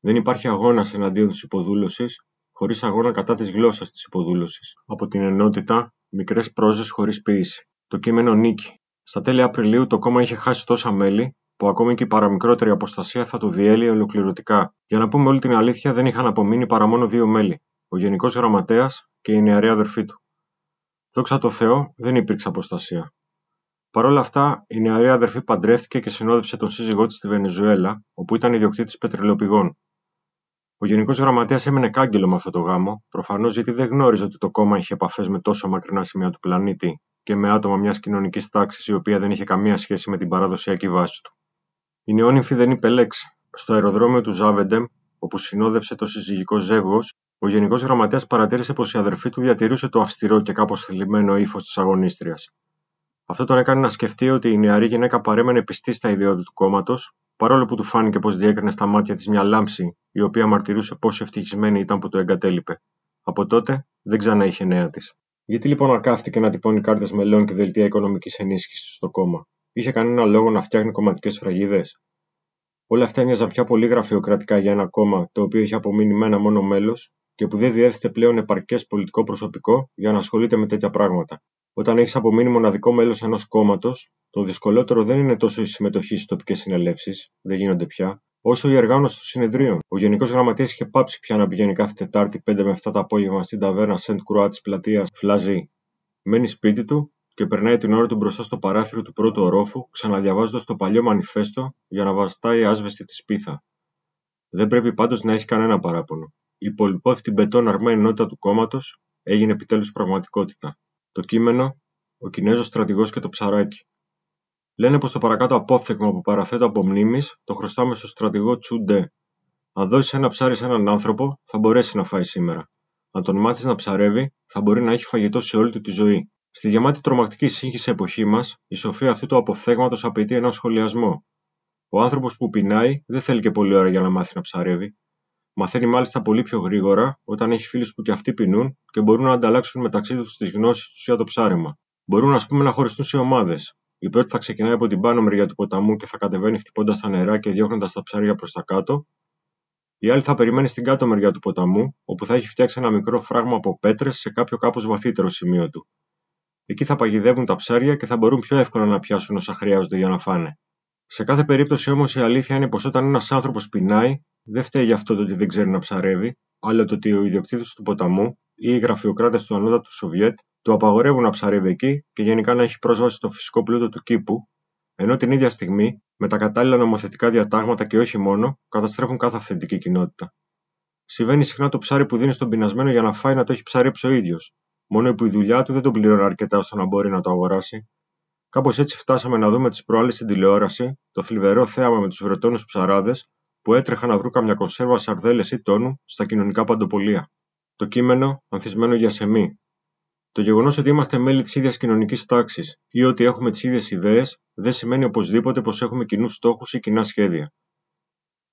Δεν υπάρχει αγώνας εναντίον της υποδούλωσης χωρίς αγώνα κατά της γλώσσας της υποδούλωσης. Από την ενότητα μικρές πρόζες χωρίς ποιήση. Το κείμενο νίκη. Στα τέλη Απριλίου το κόμμα είχε χάσει τόσα μέλη που ακόμη και η παραμικρότερη αποστασία θα το διέλυε ολοκληρωτικά. Για να πούμε όλη την αλήθεια, δεν είχαν απομείνει παρά μόνο δύο μέλη: ο Γενικός Γραμματέας και η νεαρή αδερφή του. Δόξα τω Θεώ, δεν υπήρξε αποστασία. Παρ' όλα αυτά, η νεαρή αδερφή παντρεύτηκε και συνόδευσε τον σύζυγό της στη Βενεζουέλα, όπου ήταν ιδιοκτήτης πετρελαιοπηγών. Ο Γενικός Γραμματέας έμενε κάγκελο με αυτό το γάμο, προφανώς γιατί δεν γνώριζε ότι το κόμμα είχε επαφές με τόσο μακρινά σημεία του πλανήτη και με άτομα μιας κοινωνικής τάξης η οποία δεν είχε καμία σχέση με την παραδοσιακή βάση του. Η νεόνυμφη δεν είπε Στο αεροδρόμιο του Ζάβεντεμ, όπου συνόδευσε το συζυγικό ζεύγος, ο Γενικός Γραμματέας παρατήρησε πως η αδερφή του διατηρούσε το αυστηρό και κάπως θλιμμένο ύφος της αγωνίστριας. Αυτό τον έκανε να σκεφτεί ότι η νεαρή γυναίκα παρέμενε πιστή στα ιδεώδη του κόμματος, παρόλο που του φάνηκε πως διέκρινε στα μάτια της μια λάμψη, η οποία μαρτυρούσε πόσο ευτυχισμένη ήταν που το εγκατέλειπε. Από τότε δεν ξανά είχε νέα της. Γιατί λοιπόν αρκάφτηκε να τυπώνει κάρτες μελών και δελτία οικονομικής ενίσχυσης στο κόμμα, είχε κανένα λόγο να φτιάχνει κομματικές φραγίδες. Όλα αυτά έμοιαζαν πια πολύ γραφειοκρατικά για ένα κόμμα το οποίο είχε απομείνει με ένα μόνο μέλος και που δεν διέθετε πλέον επαρκές πολιτικό προσωπικό για να ασχολείται με τέτοια πράγματα. Όταν έχεις απομείνει μοναδικό μέλος ενός κόμματος, το δυσκολότερο δεν είναι τόσο η συμμετοχή στις τοπικές συνελεύσεις, δεν γίνονται πια, όσο η εργάνωση των συνεδρίων. Ο Γενικός Γραμματέας είχε πάψει πια να πηγαίνει κάθε Τετάρτη 5 με 7 το απόγευμα στην ταβέρνα Σεντ Κρουά της πλατείας Φλαζή. Μένει σπίτι του και περνάει την ώρα του μπροστά στο παράθυρο του πρώτου ορόφου, ξαναδιαβάζοντας το παλιό μανιφέστο για να βαστάει άσβεστη της σπίθα. Δεν πρέπει πάντως να έχει κανένα παράπονο η πολυπόθητη μπετόν αρμένη ενότητα του κόμματος έγινε επιτέλους πραγματικότητα. Το κείμενο, ο Κινέζος στρατηγός και το ψαράκι. Λένε πως το παρακάτω απόφθεγμα που παραθέτω από μνήμης το χρωστάμε στο στρατηγό Τσούντε. Αν δώσεις ένα ψάρι σε έναν άνθρωπο, θα μπορέσει να φάει σήμερα. Αν τον μάθεις να ψαρεύει, θα μπορεί να έχει φαγητό σε όλη του τη ζωή. Στη γεμάτη τρομακτική σύγχυση εποχή μας, η σοφία αυτού του αποφθέγματος απαιτεί ένα σχολιασμό. Ο άνθρωπος που πεινάει δεν θέλει και πολλή ώρα για να μάθει να ψαρεύει. Μαθαίνει μάλιστα πολύ πιο γρήγορα όταν έχει φίλους που και αυτοί πεινούν και μπορούν να ανταλλάξουν μεταξύ τους τις γνώσεις τους για το ψάριμα. Μπορούν, ας πούμε, να χωριστούν σε ομάδες. Η πρώτη θα ξεκινάει από την πάνω μεριά του ποταμού και θα κατεβαίνει χτυπώντας τα νερά και διώχνοντας τα ψάρια προς τα κάτω. Η άλλη θα περιμένει στην κάτω μεριά του ποταμού, όπου θα έχει φτιάξει ένα μικρό φράγμα από πέτρες σε κάποιο κάπως βαθύτερο σημείο του. Εκεί θα παγιδεύουν τα ψάρια και θα μπορούν πιο εύκολα να πιάσουν όσα χρειάζονται για να φάνε. Σε κάθε περίπτωση όμως η αλήθεια είναι πως όταν ένας άνθρωπος πεινάει, δεν φταίει γι' αυτό το ότι δεν ξέρει να ψαρεύει, αλλά το ότι ο ιδιοκτήτης του ποταμού ή οι γραφειοκράτες του ανώτατου Σοβιέτ του απαγορεύουν να ψαρεύει εκεί και γενικά να έχει πρόσβαση στο φυσικό πλούτο του κήπου, ενώ την ίδια στιγμή, με τα κατάλληλα νομοθετικά διατάγματα και όχι μόνο, καταστρέφουν κάθε αυθεντική κοινότητα. Συμβαίνει συχνά το ψάρι που δίνει στον πεινασμένο για να φάει να το έχει ψαρέψει ο ίδιος, μόνο που η δουλειά του δεν τον πληρώνει αρκετά ώστε να μπορεί να το αγοράσει, Κάπως έτσι φτάσαμε να δούμε τις προάλλες στην τηλεόραση το φλιβερό θέαμα με τους βρετώνους ψαράδες που έτρεχαν να βρουν καμιά κονσέρβα σαρδέλες ή τόνου στα κοινωνικά παντοπολία. Το κείμενο ανθισμένο για σεμί. Το γεγονός ότι είμαστε μέλη της ίδιας κοινωνικής τάξης ή ότι έχουμε τις ίδιες ιδέες δεν σημαίνει οπωσδήποτε πως έχουμε κοινούς στόχους ή κοινά σχέδια.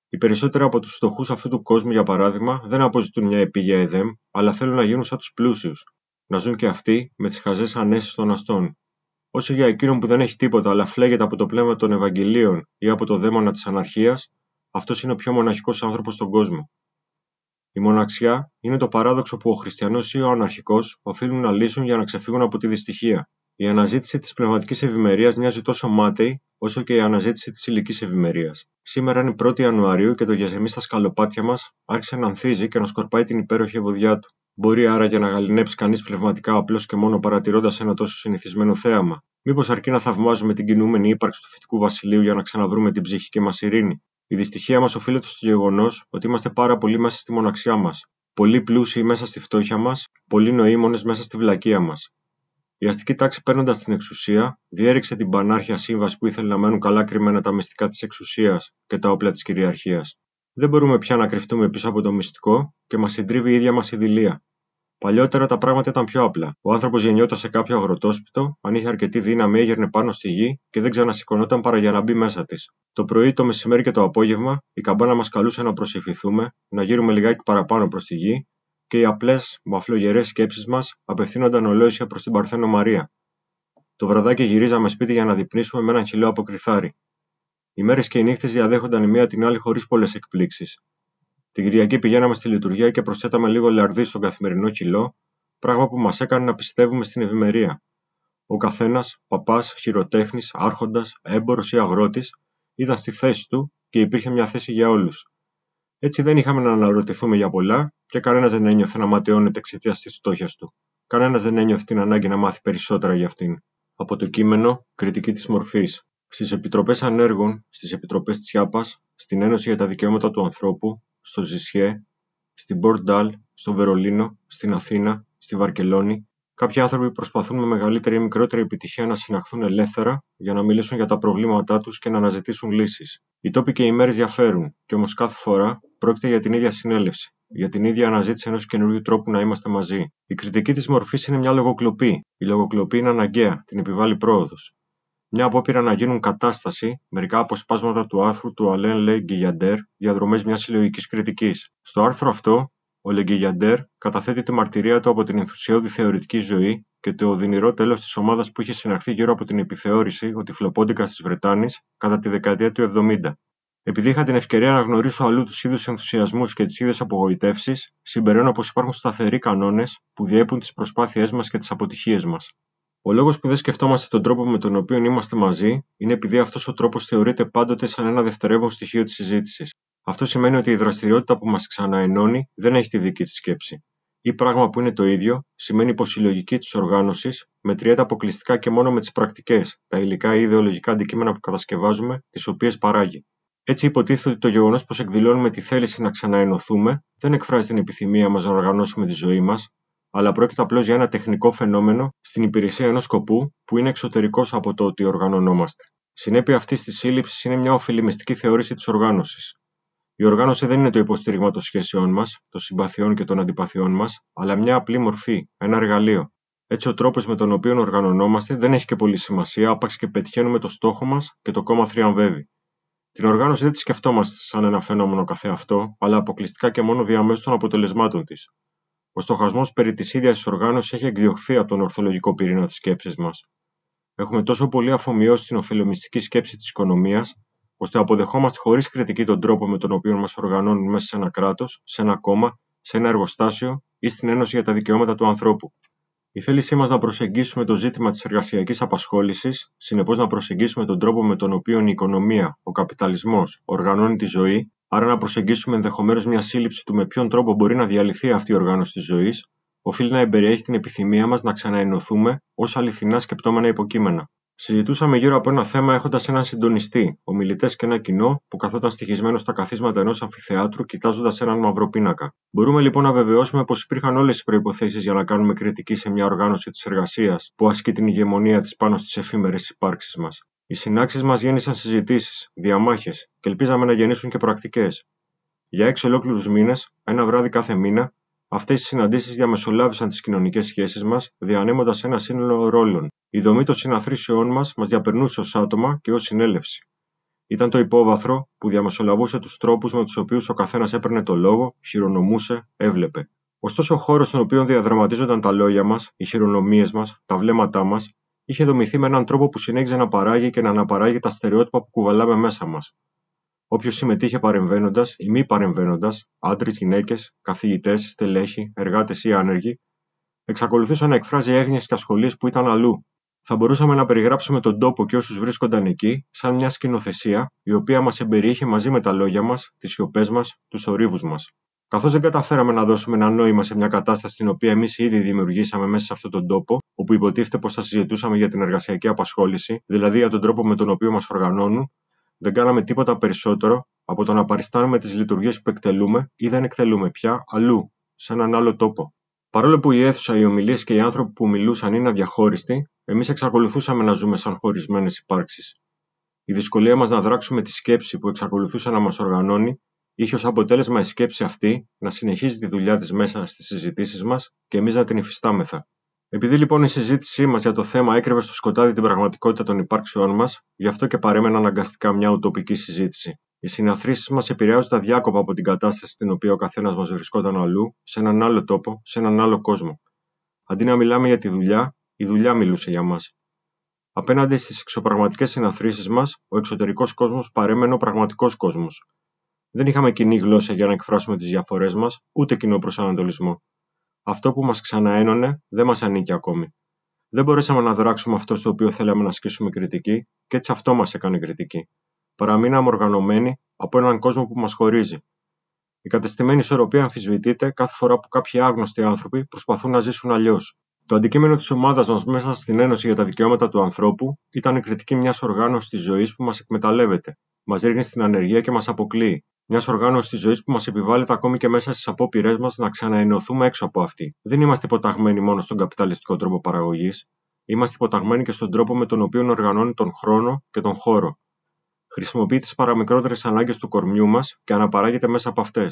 Οι περισσότεροι από τους φτωχού αυτού του κόσμου, για παράδειγμα, δεν αποζητούν μια επίγεια ΕΔΕΜ, αλλά θέλουν να γίνουν σαν τους πλούσιους, να ζουν και αυτοί με τις χαζές ανέσεις των αστών όσο για εκείνον που δεν έχει τίποτα αλλά φλέγεται από το πνεύμα των Ευαγγελίων ή από το δαίμονα της αναρχίας, αυτός είναι ο πιο μοναχικός άνθρωπος στον κόσμο. Η μοναξιά είναι το παράδοξο που ο χριστιανός ή ο αναρχικός οφείλουν να λύσουν για να ξεφύγουν από τη δυστυχία. Η αναζήτηση της πνευματικής ευημερίας μοιάζει τόσο μάταιη όσο και η αναζήτηση της ηλικής ευημερίας. Σήμερα είναι 1η Ιανουαρίου και το γιαζεμί στα σκαλοπάτια μας άρχισε να ανθίζει και να σκορπάει την υπέροχη ευωδιά του. Μπορεί άρα για να γαλινέψει κανείς πνευματικά απλώς και μόνο παρατηρώντας ένα τόσο συνηθισμένο θέαμα. Μήπως αρκεί να θαυμάζουμε την κινούμενη ύπαρξη του φυτικού βασιλείου για να ξαναβρούμε την ψυχική μας ειρήνη. Η δυστυχία μας οφείλεται στο γεγονός ότι είμαστε πάρα πολλοί μέσα στη μοναξιά μας, πολλοί πλούσιοι μέσα στη φτώχεια μας, πολλοί νοήμονες μέσα στη βλακεία μας. Η αστική τάξη παίρνοντας την εξουσία, διέριξε την πανάρχια σύμβαση που ήθελε να μένουν καλά κρυμμένα τα μυστικά της εξουσίας και τα όπλα της κυριαρχίας. Δεν μπορούμε πια να κρυφτούμε πίσω από το μυστικό και μας συντρίβει η ίδια μας η δηλία. Παλιότερα τα πράγματα ήταν πιο απλά. Ο άνθρωπος γεννιόταν σε κάποιο αγροτόσπιτο, αν είχε αρκετή δύναμη έγερνε πάνω στη γη και δεν ξανασηκωνόταν παρά για να μπει μέσα της. Το πρωί, το μεσημέρι και το απόγευμα, η καμπάνα μας καλούσε να προσευχηθούμε, να γύρουμε λιγάκι παραπάνω προς τη γη και οι απλές, μαφλογερές σκέψεις μας απευθύνονταν ολόησια προς την Παρθένο Μαρία. Το βραδάκι γυρίζαμε σπίτι για να διπνήσουμε με έναν χιλό από οι μέρες και οι νύχτες διαδέχονταν η μία την άλλη χωρίς πολλές εκπλήξεις. Την Κυριακή πηγαίναμε στη λειτουργία και προσθέταμε λίγο λαρδί στον καθημερινό κιλό, πράγμα που μας έκανε να πιστεύουμε στην ευημερία. Ο καθένας, παπάς, χειροτέχνης, άρχοντας, έμπορος ή αγρότης, ήταν στη θέση του και υπήρχε μια θέση για όλους. Έτσι δεν είχαμε να αναρωτηθούμε για πολλά και κανένας δεν ένιωθε να ματαιώνεται εξαιτίας της φτώχειας του. Κανένας δεν ένιωθε την ανάγκη να μάθει περισσότερα για αυτήν. Από το κείμενο Κριτική της Μορφής Στις επιτροπές Ανέργων, στις Επιτροπές Τσιάπα, στην Ένωση για τα Δικαιώματα του Ανθρώπου, στο Ζησιέ, στην Μπορντάλ, στο Βερολίνο, στην Αθήνα, στη Βαρκελόνη, κάποιοι άνθρωποι προσπαθούν με μεγαλύτερη ή μικρότερη επιτυχία να συναχθούν ελεύθερα για να μιλήσουν για τα προβλήματά τους και να αναζητήσουν λύσεις. Οι τόποι και οι μέρες διαφέρουν, και όμως κάθε φορά πρόκειται για την ίδια συνέλευση, για την ίδια αναζήτηση ενός καινούριου τρόπου να είμαστε μαζί. Η κριτική της μορφής είναι μια λογοκλοπή. Η λογοκλοπή είναι αναγκαία, την επιβάλλει πρόοδος μια απόπειρα να γίνουν κατάσταση μερικά αποσπάσματα του άρθρου του Αλέν για Διαδρομές μιας συλλογικής κριτικής. Στο άρθρο αυτό, ο Γκυγιαντέρ καταθέτει τη μαρτυρία του από την ενθουσιώδη θεωρητική ζωή και το οδυνηρό τέλος της ομάδας που είχε συναχθεί γύρω από την επιθεώρηση ότι φλοπόντικα της Βρετάνης κατά τη δεκαετία του 70. Επειδή είχα την ευκαιρία να γνωρίσω αλλού τους είδους ενθουσιασμούς και τις είδες απογοητεύσεις, συμπεραίνω πως υπάρχουν σταθεροί κανόνες που διέπουν τις προσπάθειές μας και τις αποτυχίες μας. Ο λόγος που δεν σκεφτόμαστε τον τρόπο με τον οποίο είμαστε μαζί είναι επειδή αυτός ο τρόπος θεωρείται πάντοτε σαν ένα δευτερεύον στοιχείο της συζήτησης. Αυτό σημαίνει ότι η δραστηριότητα που μας ξαναενώνει δεν έχει τη δική της σκέψη. Ή πράγμα που είναι το ίδιο, σημαίνει πως η λογική της οργάνωσης μετριέται αποκλειστικά και μόνο με τις πρακτικές, τα υλικά ή ιδεολογικά αντικείμενα που κατασκευάζουμε, τις οποίες παράγει. Έτσι, υποτίθεται ότι το γεγονός πως εκδηλώνουμε τη θέληση να ξαναενωθούμε δεν εκφράζει την επιθυμία μας να οργανώσουμε τη ζωή μας, αλλά πρόκειται απλώς για ένα τεχνικό φαινόμενο στην υπηρεσία ενός σκοπού που είναι εξωτερικός από το ότι οργανωνόμαστε. Συνέπεια αυτής της σύλληψης είναι μια οφειλημιστική θεώρηση της οργάνωσης. Η οργάνωση δεν είναι το υποστήριγμα των σχέσεών μας, των συμπαθειών και των αντιπαθειών μας, αλλά μια απλή μορφή, ένα εργαλείο. Έτσι, ο τρόπος με τον οποίο οργανωνόμαστε δεν έχει και πολύ σημασία, άπαξ και πετυχαίνουμε το στόχο μας και το κόμμα θριαμβεύει. Την οργάνωση δεν τη σκεφτόμαστε σαν ένα φαινόμενο καθεαυτό, αλλά αποκλειστικά και μόνο διαμέσου των αποτελεσμάτων της, ο στοχασμός περί της ίδιας της οργάνωσης έχει εκδιωχθεί από τον ορθολογικό πυρήνα της σκέψης μας. Έχουμε τόσο πολύ αφομοιώσει την ωφελομιστική σκέψη της οικονομίας, ώστε αποδεχόμαστε χωρίς κριτική τον τρόπο με τον οποίο μας οργανώνουν μέσα σε ένα κράτος, σε ένα κόμμα, σε ένα εργοστάσιο ή στην Ένωση για τα Δικαιώματα του Ανθρώπου. Η θέλησή μας να προσεγγίσουμε το ζήτημα της εργασιακής απασχόλησης, συνεπώς να προσεγγίσουμε τον τρόπο με τον οποίο η οικονομία, ο καπιταλισμός οργανώνει τη ζωή, Άρα, να προσεγγίσουμε ενδεχομένως μια σύλληψη του με ποιον τρόπο μπορεί να διαλυθεί αυτή η οργάνωση της ζωής, οφείλει να εμπεριέχει την επιθυμία μας να ξαναενωθούμε ως αληθινά σκεπτόμενα υποκείμενα. Συζητούσαμε γύρω από ένα θέμα έχοντας έναν συντονιστή, ομιλητές και ένα κοινό που καθόταν στοιχισμένο στα καθίσματα ενός αμφιθεάτρου κοιτάζοντας έναν μαύρο πίνακα. Μπορούμε λοιπόν να βεβαιώσουμε πως υπήρχαν όλες οι προποθέσει για να κάνουμε κριτική σε μια οργάνωση της εργασίας που ασκεί την ηγεμονία της πάνω στις εφήμερες υπάρξεις μας. Οι συνάξεις μας γέννησαν συζητήσεις, διαμάχες και ελπίζαμε να γεννήσουν και πρακτικές. Για έξι ολόκληρους μήνες, ένα βράδυ κάθε μήνα, αυτές οι συναντήσεις διαμεσολάβησαν τις κοινωνικές σχέσεις μας, διανέμοντας ένα σύνολο ρόλων. Η δομή των συναθρήσεών μας μας διαπερνούσε ως άτομα και ως συνέλευση. Ήταν το υπόβαθρο που διαμεσολαβούσε τους τρόπους με τους οποίους ο καθένας έπαιρνε το λόγο, χειρονομούσε, έβλεπε. Ωστόσο, ο χώρος στον οποίο διαδραματίζονταν τα λόγια μας, οι χειρονομίες μας, τα βλέμματά μας, είχε δομηθεί με έναν τρόπο που συνέχιζε να παράγει και να αναπαράγει τα στερεότυπα που κουβαλάμε μέσα μας. Όποιος συμμετείχε παρεμβαίνοντας ή μη παρεμβαίνοντας, άντρες, γυναίκες, καθηγητές, στελέχοι, εργάτες ή άνεργοι, εξακολουθούσε να εκφράζει έγνοιες και ασχολίες που ήταν αλλού. Θα μπορούσαμε να περιγράψουμε τον τόπο και όσους βρίσκονταν εκεί σαν μια σκηνοθεσία η οποία μας εμπεριείχε μαζί με τα λόγια μας, τις σιωπές μας, τους θορύβου μας. Καθώς δεν καταφέραμε να δώσουμε ένα νόημα σε μια κατάσταση την οποία εμείς ήδη δημιουργήσαμε μέσα σε αυτόν τον τόπο, όπου υποτίθεται πως θα συζητούσαμε για την εργασιακή απασχόληση, δηλαδή για τον τρόπο με τον οποίο μας οργανώνουν, δεν κάναμε τίποτα περισσότερο από το να παριστάνουμε τις λειτουργίες που εκτελούμε ή δεν εκτελούμε πια αλλού, σε έναν άλλο τόπο. Παρόλο που η αίθουσα, οι ομιλίες και οι άνθρωποι που μιλούσαν είναι αδιαχώριστοι, εμείς εξακολουθούσαμε να ζούμε σαν χωρισμένες υπάρξεις. Η δυσκολία μας να δράξουμε τη σκέψη που εξακολουθούσε να μας οργανώνει είχε ως αποτέλεσμα η σκέψη αυτή να συνεχίζει τη δουλειά της μέσα στις συζητήσεις μας και εμείς να την υφιστάμεθα. Επειδή λοιπόν η συζήτησή μας για το θέμα έκρεβε στο σκοτάδι την πραγματικότητα των υπάρξεών μας, γι' αυτό και παρέμενε αναγκαστικά μια ουτοπική συζήτηση. Οι συναθρήσεις μας τα διάκοπα από την κατάσταση στην οποία ο καθένας μας βρισκόταν αλλού, σε έναν άλλο τόπο, σε έναν άλλο κόσμο. Αντί να μιλάμε για τη δουλειά, η δουλειά μιλούσε για μας. Απέναντι στις εξωπραγματικές συναθρήσεις μας, ο εξωτερικός κόσμος παρέμενε ο πραγματικός κόσμος. Δεν είχαμε κοινή γλώσσα για να εκφράσουμε τις διαφορές μας, ούτε κοινό προσανατολισμό. Αυτό που μας ξαναένωνε δεν μας ανήκει ακόμη. Δεν μπορέσαμε να δράξουμε αυτό στο οποίο θέλαμε να ασκήσουμε κριτική και έτσι αυτό μας έκανε κριτική. Παραμείναμε οργανωμένοι από έναν κόσμο που μας χωρίζει. Η κατεστημένη ισορροπία αμφισβητείται κάθε φορά που κάποιοι άγνωστοι άνθρωποι προσπαθούν να ζήσουν αλλιώς. Το αντικείμενο της ομάδας μας μέσα στην Ένωση για τα Δικαιώματα του Ανθρώπου ήταν η κριτική μιας οργάνωσης της ζωής που μας εκμεταλλεύεται, μας ρίχνει στην ανεργία και μας αποκλείει, μιας οργάνωσης της ζωής που μας επιβάλλεται ακόμη και μέσα στις απόπειρές μας να ξαναενωθούμε έξω από αυτή. Δεν είμαστε υποταγμένοι μόνο στον καπιταλιστικό τρόπο παραγωγής, είμαστε υποταγμένοι και στον τρόπο με τον οποίο οργανώνει τον χρόνο και τον χώρο. Χρησιμοποιεί τις παραμικρότερες ανάγκες του κορμιού μας και αναπαράγεται μέσα από αυτές.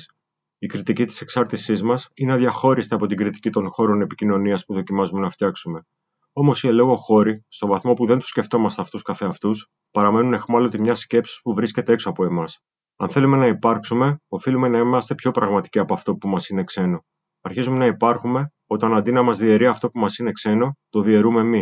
Η κριτική της εξάρτησής μας είναι αδιαχώριστη από την κριτική των χώρων επικοινωνίας που δοκιμάζουμε να φτιάξουμε. Όμως οι ελόγω χώροι, στον βαθμό που δεν τους σκεφτόμαστε αυτούς καθεαυτούς, παραμένουν εχμάλωτοι μιας σκέψης που βρίσκεται έξω από εμάς. Αν θέλουμε να υπάρξουμε, οφείλουμε να είμαστε πιο πραγματικοί από αυτό που μας είναι ξένο. Αρχίζουμε να υπάρχουμε όταν αντί να μας διαιρεί αυτό που μας είναι ξένο, το διαιρούμε εμείς.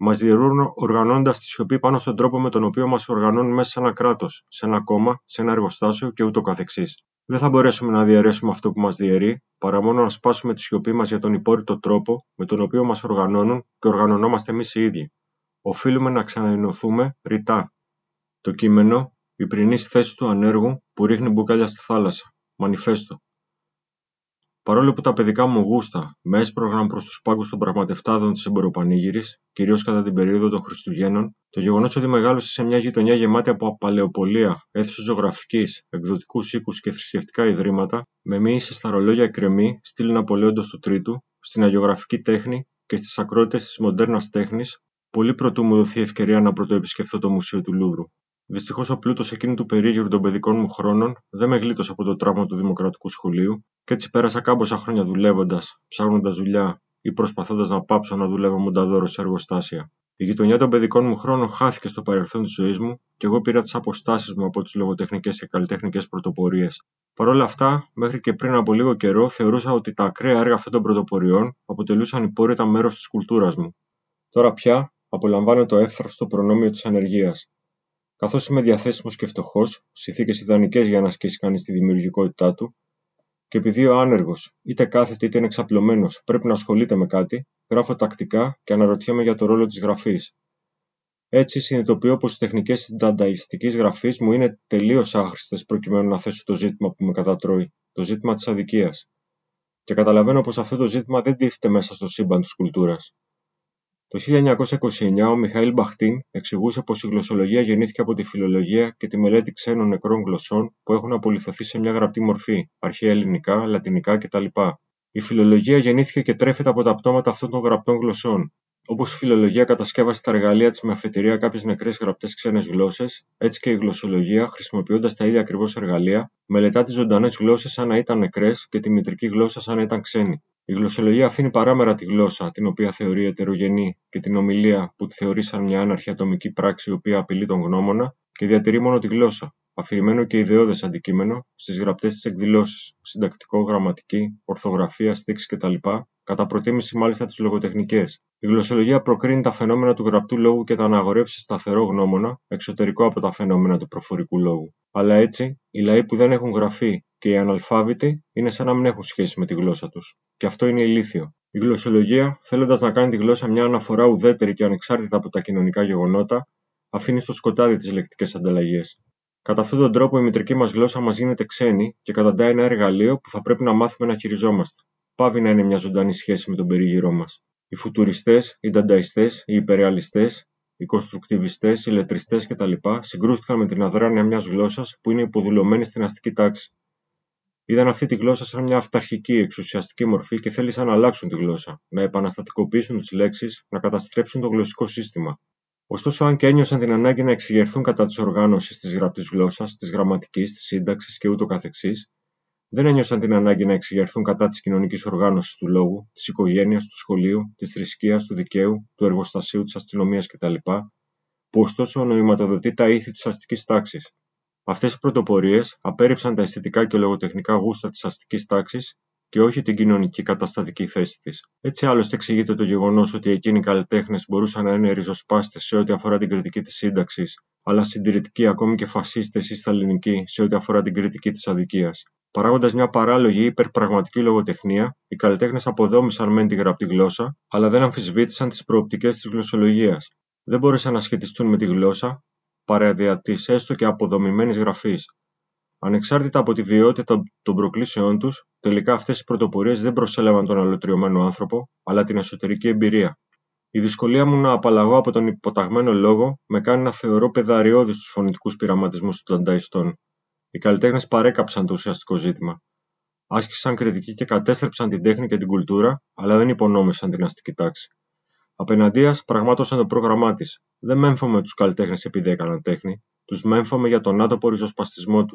Μα διαιρούν οργανώνοντα τη σιωπή πάνω στον τρόπο με τον οποίο μας οργανώνουν μέσα σε ένα κράτος, σε ένα κόμμα, σε ένα εργοστάσιο και ούτω καθεξής. Δεν θα μπορέσουμε να διαιρέσουμε αυτό που μας διαιρεί, παρά μόνο να σπάσουμε τη σιωπή μας για τον υπόρρητο τρόπο με τον οποίο μας οργανώνουν και οργανωνόμαστε εμείς οι ίδιοι. Οφείλουμε να ξαναενωθούμε ρητά. Το κείμενο η πρινή θέση του ανέργου που ρίχνει μπουκάλια στη θάλασσα. Μανιφέστο. Παρόλο που τα παιδικά μου γούστα με έσπρωγαν προς τους πάγκους των πραγματευτάδων της εμποροπανήγυρη, κυρίως κατά την περίοδο των Χριστουγέννων, το γεγονός ότι μεγάλωσε σε μια γειτονιά γεμάτη από παλαιοπολία, αίθουσες ζωγραφικής, εκδοτικούς οίκους και θρησκευτικά ιδρύματα, με μοίησε στα ρολόγια κρεμή, στήλη Ναπολέοντο του Τρίτου, στην αγιογραφική τέχνη και στις ακρότητες της μοντέρνας τέχνης, πολύ προτού μου δοθεί ευκαιρία να πρωτοεπισκεφθώ το Μουσείο του Λούβρου. Δυστυχώς ο πλούτος εκείνου του περίγυρου των παιδικών μου χρόνων δεν με γλίτωσε από το τραύμα του Δημοκρατικού Σχολείου, και έτσι πέρασα κάμποσα χρόνια δουλεύοντας, ψάχνοντας δουλειά ή προσπαθώντας να πάψω να δουλεύω μονταδόρο σε εργοστάσια. Η γειτονιά των παιδικών μου χρόνων χάθηκε στο παρελθόν της ζωής μου και εγώ πήρα τις αποστάσεις μου από τις λογοτεχνικές και καλλιτεχνικές πρωτοπορίες. Παρ' όλα αυτά, μέχρι και πριν από λίγο καιρό θεωρούσα ότι τα ακραία έργα αυτών των πρωτοποριών αποτελούσαν υπόρρητα μέρος της κουλτούρας μου. Τώρα πια απολαμβάνω το εύθραυστο προνόμιο της ανεργίας. Καθώς είμαι διαθέσιμος και φτωχός, συνθήκε ιδανικές για να ασκήσει κανεί τη δημιουργικότητά του, και επειδή ο άνεργος, είτε κάθεται είτε είναι εξαπλωμένος, πρέπει να ασχολείται με κάτι, γράφω τακτικά και αναρωτιέμαι για το ρόλο της γραφής. Έτσι, συνειδητοποιώ πως οι τεχνικές τη δανταϊστική γραφής μου είναι τελείως άχρηστες προκειμένου να θέσω το ζήτημα που με κατατρώει, το ζήτημα της αδικίας. Και καταλαβαίνω πως αυτό το ζήτημα δεν τίθεται μέσα στο σύμπαν της κουλτούρας, το 1929 ο Μιχαήλ Μπαχτίν εξηγούσε πως η γλωσσολογία γεννήθηκε από τη φιλολογία και τη μελέτη ξένων νεκρών γλωσσών που έχουν απολυθωθεί σε μια γραπτή μορφή, αρχαία ελληνικά, λατινικά κτλ. Η φιλολογία γεννήθηκε και τρέφεται από τα πτώματα αυτών των γραπτών γλωσσών. Όπως η φιλολογία κατασκεύασε τα εργαλεία της με αφετηρία κάποιες νεκρές γραπτές ξένες γλώσσες, έτσι και η γλωσσολογία, χρησιμοποιώντας τα ίδια ακριβώς εργαλεία, μελετά τις ζωντανές γλώσσες σαν να ήταν νεκρές και τη μητρική γλώσσα σαν να ήταν ξένη. Η γλωσσολογία αφήνει παράμερα τη γλώσσα, την οποία θεωρεί ετερογενή, και την ομιλία, που τη θεωρεί σαν μια άναρχη ατομική πράξη, η οποία απειλεί τον γνώμονα, και διατηρεί μόνο τη γλώσσα, αφηρημένο και ιδεώδες αντικείμενο στις γραπτές της εκδηλώσεις, συντακτικό, γραμματική, ορθογραφία, στίξη κτλ., κατά προτίμηση μάλιστα τις λογοτεχνικές. Η γλωσσολογία προκρίνει τα φαινόμενα του γραπτού λόγου και τα αναγορεύσει σταθερό γνώμονα, εξωτερικό από τα φαινόμενα του προφορικού λόγου. Αλλά έτσι, οι λαοί που δεν έχουν γραφεί και οι αναλφάβητοι είναι σαν να μην έχουν σχέση με τη γλώσσα τους. Και αυτό είναι ηλίθιο. Η γλωσσολογία, θέλοντας να κάνει τη γλώσσα μια αναφορά ουδέτερη και ανεξάρτητα από τα κοινωνικά γεγονότα, αφήνει στο σκοτάδι τις λεκτικές ανταλλαγές. Κατά αυτόν τον τρόπο, η μητρική μας γλώσσα μας γίνεται ξένη και καταντάει ένα εργαλείο που θα πρέπει να μάθουμε να χειριζόμαστε. Πάβει να είναι μια ζωντανή σχέση με τον περίγυρό μας. Οι φουτουριστές, οι ντανταϊστές, οι υπερεαλιστές, οι κονστρουκτιβιστέ, οι λετριστές κτλ. συγκρούστηκαν με την αδράνεια μιας γλώσσας που είναι υποδουλωμένη στην αστική τάξη. Είδαν αυτή τη γλώσσα σαν μια αυταρχική, εξουσιαστική μορφή και θέλησαν να αλλάξουν τη γλώσσα, να επαναστατικοποιήσουν τις λέξεις, να καταστρέψουν το γλωσσικό σύστημα. Ωστόσο, αν και ένιωσαν την ανάγκη να εξηγερθούν κατά της οργάνωσης της γραπτή γλώσσας, της γραμματικής, της σύνταξης και ούτω καθεξής, δεν ένιωσαν την ανάγκη να εξηγερθούν κατά της κοινωνικής οργάνωσης του λόγου, της οικογένειας, του σχολείου, της θρησκείας, του δικαίου, του εργοστασίου, της αστυνομίας κτλ., που ωστόσο νοηματοδοτεί τα ήθη της αστικής τάξης, Αυτές οι πρωτοπορίες απέρριψαν τα αισθητικά και λογοτεχνικά γούστα της αστικής τάξης και όχι την κοινωνική καταστατική θέση της. Έτσι, άλλωστε, εξηγείται το γεγονός ότι εκείνοι οι καλλιτέχνες μπορούσαν να είναι ριζοσπάστες σε ό,τι αφορά την κριτική της σύνταξης, αλλά συντηρητικοί ακόμη και φασίστες ή σταλινικοί σε ό,τι αφορά την κριτική της αδικίας. Παράγοντας μια παράλογη υπερπραγματική λογοτεχνία, οι καλλιτέχνες αποδόμησαν μεν τη γραπτή γλώσσα, αλλά δεν αμφισβήτησαν τις προοπτικές της γλωσσολογίας. Δεν μπόρεσαν να σχετιστούν με τη γλώσσα, παραδιατής έστω και αποδομημένης γραφής. Ανεξάρτητα από τη βιότητα των προκλήσεών τους, τελικά αυτές οι πρωτοπορίες δεν προσέλαβαν τον αλωτριωμένο άνθρωπο, αλλά την εσωτερική εμπειρία. Η δυσκολία μου να απαλλαγώ από τον υποταγμένο λόγο με κάνει να θεωρώ παιδαριώδη τους φωνητικούς πειραματισμούς των τανταϊστών. Οι καλλιτέχνες παρέκαψαν το ουσιαστικό ζήτημα. Άσκησαν κριτική και κατέστρεψαν την τέχνη και την κουλτούρα, αλλά δεν υπονόμησαν την αστική τάξη. Απεναντία πραγμάτωσε το πρόγραμμά της. Δεν μέμφωμαι τους καλλιτέχνες επειδή έκαναν τέχνη, τους μέμφωμαι για τον άτομο ριζοσπαστισμό τους.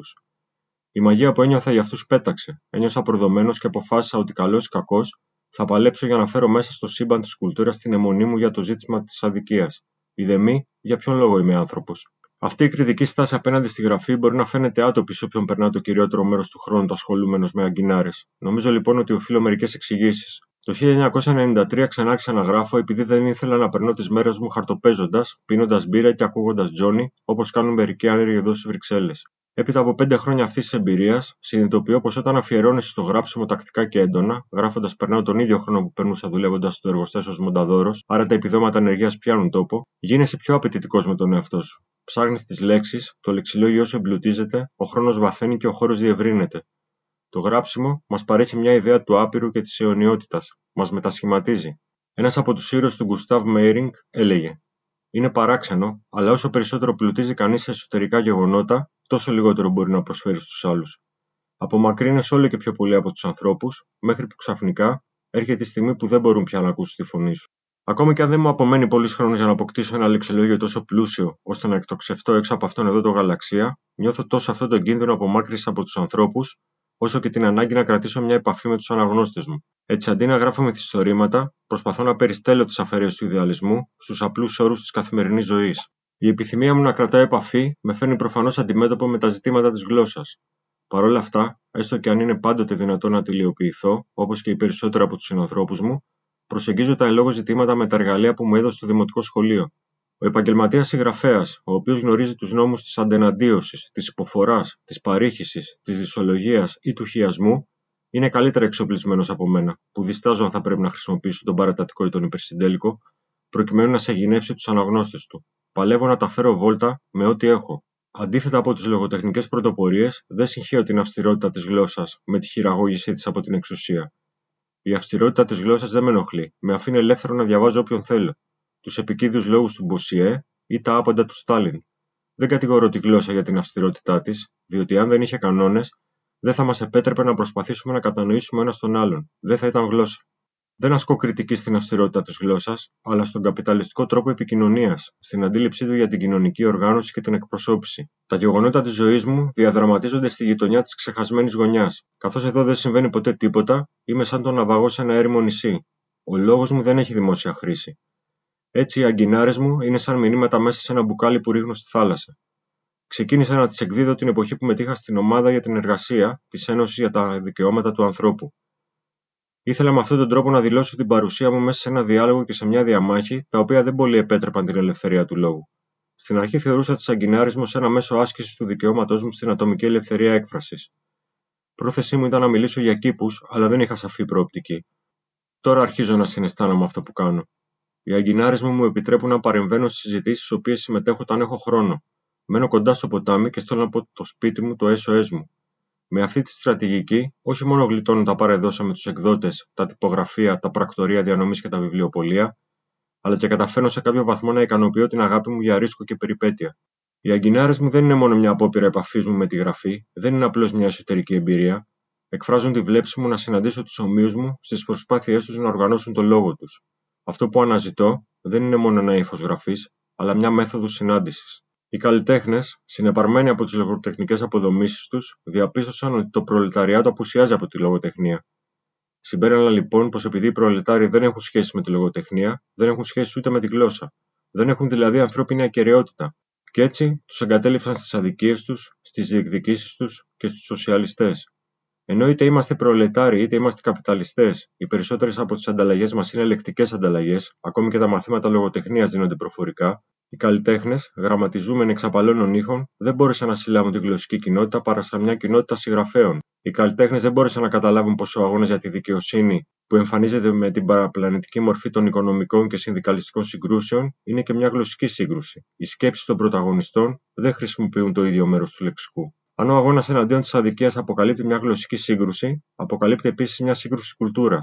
Η μαγεία που ένιωθα για αυτούς πέταξε. Ένιωσα προδομένος και αποφάσισα ότι καλός ή κακός θα παλέψω για να φέρω μέσα στο σύμπαν της κουλτούρας την αιμονή μου για το ζήτημα της αδικίας. Ιδεμή, για ποιον λόγο είμαι άνθρωπος. Αυτή η κριτική στάση απέναντι στη γραφή μπορεί να φαίνεται άτοπη σε όποιον περνά το κυριότερο μέρος του χρόνου το ασχολούμενος με αγκινάρες. Νομίζω λοιπόν ότι οφείλω μερικές εξηγήσεις. Το 1993 ξανά ξαναγράφω επειδή δεν ήθελα να περνώ τις μέρες μου χαρτοπέζοντας, πίνοντας μπύρα και ακούγοντας Τζόνι, όπως κάνουν μερικοί άνεργοι εδώ στις Βρυξέλλες. Έπειτα από πέντε χρόνια αυτής της εμπειρίας, συνειδητοποιώ πως όταν αφιερώνεσαι στο γράψιμο τακτικά και έντονα, γράφοντας περνάω τον ίδιο χρόνο που περνούσα δουλεύοντας στο εργοστάσιο Μονταδόρος, άρα τα επιδόματα ενεργεια πιάνουν τόπο, γίνεσαι πιο απαιτητικός με τον εαυτό σου. Ψάχνεις τις λέξεις, το λεξιλόγιο όσο εμπλουτίζεται, ο χρόνος βαθαίνει και ο χώρος διευρύνεται. Το γράψιμο μας παρέχει μια ιδέα του άπειρου και της αιωνιότητας, μας μετασχηματίζει. Ένας από τους ήρωες του Γκουστάβ Μέιρινγκ έλεγε: Είναι παράξενο, αλλά όσο περισσότερο πλουτίζει κανείς σε εσωτερικά γεγονότα, τόσο λιγότερο μπορεί να προσφέρει στους άλλους. Απομακρύνεσαι όλο και πιο πολύ από τους ανθρώπους, μέχρι που ξαφνικά έρχεται η στιγμή που δεν μπορούν πια να ακούσουν τη φωνή σου. Ακόμη και αν δεν μου απομένει πολλής χρόνος για να αποκτήσω ένα λεξιλόγιο τόσο πλούσιο ώστε να εκτοξευτώ έξω από αυτόν εδώ το γαλαξία, νιώθω τόσο αυτόν τον κίνδυνο απομάκρυνσης από τους ανθρώπους όσο και την ανάγκη να κρατήσω μια επαφή με τους αναγνώστες μου. Έτσι, αντί να γράφω μυθιστορήματα, προσπαθώ να περιστέλω τις αφαιρέσεις του ιδεαλισμού στους απλούς όρους της καθημερινής ζωής. Η επιθυμία μου να κρατάω επαφή με φέρνει προφανώς αντιμέτωπο με τα ζητήματα της γλώσσας. Παρ' όλα αυτά, έστω και αν είναι πάντοτε δυνατόν να τηλεοποιηθώ, όπως και οι περισσότεροι από τους συνανθρώπους μου, προσεγγίζω τα ελόγω ζητήματα με τα εργαλεία που μου έδωσε το δημοτικό σχολείο, ο επαγγελματίας συγγραφέας, ο οποίος γνωρίζει τους νόμους της αντεναντίωσης, της υποφοράς, της παρήχησης, της δυσολογίας ή του χιασμού, είναι καλύτερα εξοπλισμένος από μένα, που διστάζω αν θα πρέπει να χρησιμοποιήσω τον παρατατικό ή τον υπερσυντέλικο, προκειμένου να σε γενεύσει τους αναγνώστες του. Παλεύω να τα φέρω βόλτα με ό,τι έχω. Αντίθετα από τις λογοτεχνικές πρωτοπορίες, δεν συγχαίω την αυστηρότητα της γλώσσας με τη χειραγώγησή της από την εξουσία. Η αυστηρότητα της γλώσσας δεν με ενοχλεί, με αφήνει ελεύθερο να διαβάζω όποιον θέλω τους επικίδιου λόγους του Μποσιέ ή τα άπαντα του Στάλιν. Δεν κατηγορώ τη γλώσσα για την αυστηρότητά της, διότι αν δεν είχε κανόνες, δεν θα μας επέτρεπε να προσπαθήσουμε να κατανοήσουμε ένας τον άλλον, δεν θα ήταν γλώσσα. Δεν ασκώ κριτική στην αυστηρότητα της γλώσσας, αλλά στον καπιταλιστικό τρόπο επικοινωνίας, στην αντίληψή του για την κοινωνική οργάνωση και την εκπροσώπηση. Τα γεγονότα της ζωής μου διαδραματίζονται στη γειτονιά της ξεχασμένης γωνιάς. Καθώς εδώ δεν συμβαίνει ποτέ τίποτα, είμαι σαν τον ναυαγό σε ένα έρημο νησί. Ο λόγος μου δεν έχει δημόσια χρήση. Έτσι οι αγκινάρες μου είναι σαν μηνύματα μέσα σε ένα μπουκάλι που ρίχνω στη θάλασσα. Ξεκίνησα να τις εκδίδω την εποχή που μετήχα στην ομάδα για την εργασία της Ένωσης για τα Δικαιώματα του Ανθρώπου. Ήθελα με αυτόν τον τρόπο να δηλώσω την παρουσία μου μέσα σε ένα διάλογο και σε μια διαμάχη, τα οποία δεν πολύ επέτρεπαν την ελευθερία του λόγου. Στην αρχή θεωρούσα τις αγκινάρες μου σαν ένα μέσο άσκησης του δικαιώματός μου στην ατομική ελευθερία έκφρασης. Πρόθεσή μου ήταν να μιλήσω για κήπους, αλλά δεν είχα σαφή προοπτική. Τώρα αρχίζω να συναισθάνομαι αυτό που κάνω. Οι αγκινάρε μου μου επιτρέπουν να παρεμβαίνω στις συζητήσεις στις οποίες συμμετέχω όταν έχω χρόνο. Μένω κοντά στο ποτάμι και στέλνω από το σπίτι μου το SOS μου. Με αυτή τη στρατηγική, όχι μόνο γλιτώνω τα παρεδόσα με τους εκδότες, τα τυπογραφεία, τα πρακτορία διανομής και τα βιβλιοπολία, αλλά και καταφέρνω σε κάποιο βαθμό να ικανοποιώ την αγάπη μου για ρίσκο και περιπέτεια. Οι αγκινάρε μου δεν είναι μόνο μια απόπειρα επαφής μου με τη γραφή, δεν είναι απλώς μια εσωτερική εμπειρία. Εκφράζουν τη βλέψη μου να συναντήσω τους ομοίους μου στις προσπάθειές τους να οργανώσουν το λόγο τους, αυτό που αναζητώ δεν είναι μόνο ένα ύφος γραφής, αλλά μια μέθοδος συνάντησης. Οι καλλιτέχνες, συνεπαρμένοι από τις λογοτεχνικές αποδομήσεις τους, διαπίστωσαν ότι το προλεταριάτο απουσιάζει από τη λογοτεχνία. Συμπέρανα λοιπόν πως επειδή οι προλετάροι δεν έχουν σχέση με τη λογοτεχνία, δεν έχουν σχέση ούτε με τη γλώσσα. Δεν έχουν δηλαδή ανθρώπινη ακαιρεότητα. Και έτσι τους εγκατέλειψαν στις αδικίες τους, στις διεκδικήσεις τους και στους σοσιαλιστές. Ενώ είτε είμαστε προλετάροι είτε είμαστε καπιταλιστές, οι περισσότερες από τις ανταλλαγές μας είναι λεκτικές ανταλλαγές, ακόμη και τα μαθήματα λογοτεχνίας δίνονται προφορικά, οι καλλιτέχνες, γραμματιζούμενοι εξ απαλώνων ήχων, δεν μπόρεσαν να συλλάβουν τη γλωσσική κοινότητα παρά σαν μια κοινότητα συγγραφέων. Οι καλλιτέχνες δεν μπόρεσαν να καταλάβουν πω ο αγώνας για τη δικαιοσύνη, που εμφανίζεται με την παραπλανητική μορφή των οικονομικών και συνδικαλιστικών συγκρούσεων, είναι και μια γλωσσική σύγκρουση. Οι σκέψεις των πρωταγωνιστών δεν χρησιμοποιούν το ίδιο μέρος του λεξικού. Αν ο αγώνας εναντίον της αδικίας αποκαλύπτει μια γλωσσική σύγκρουση, αποκαλύπτει επίσης μια σύγκρουση κουλτούρα.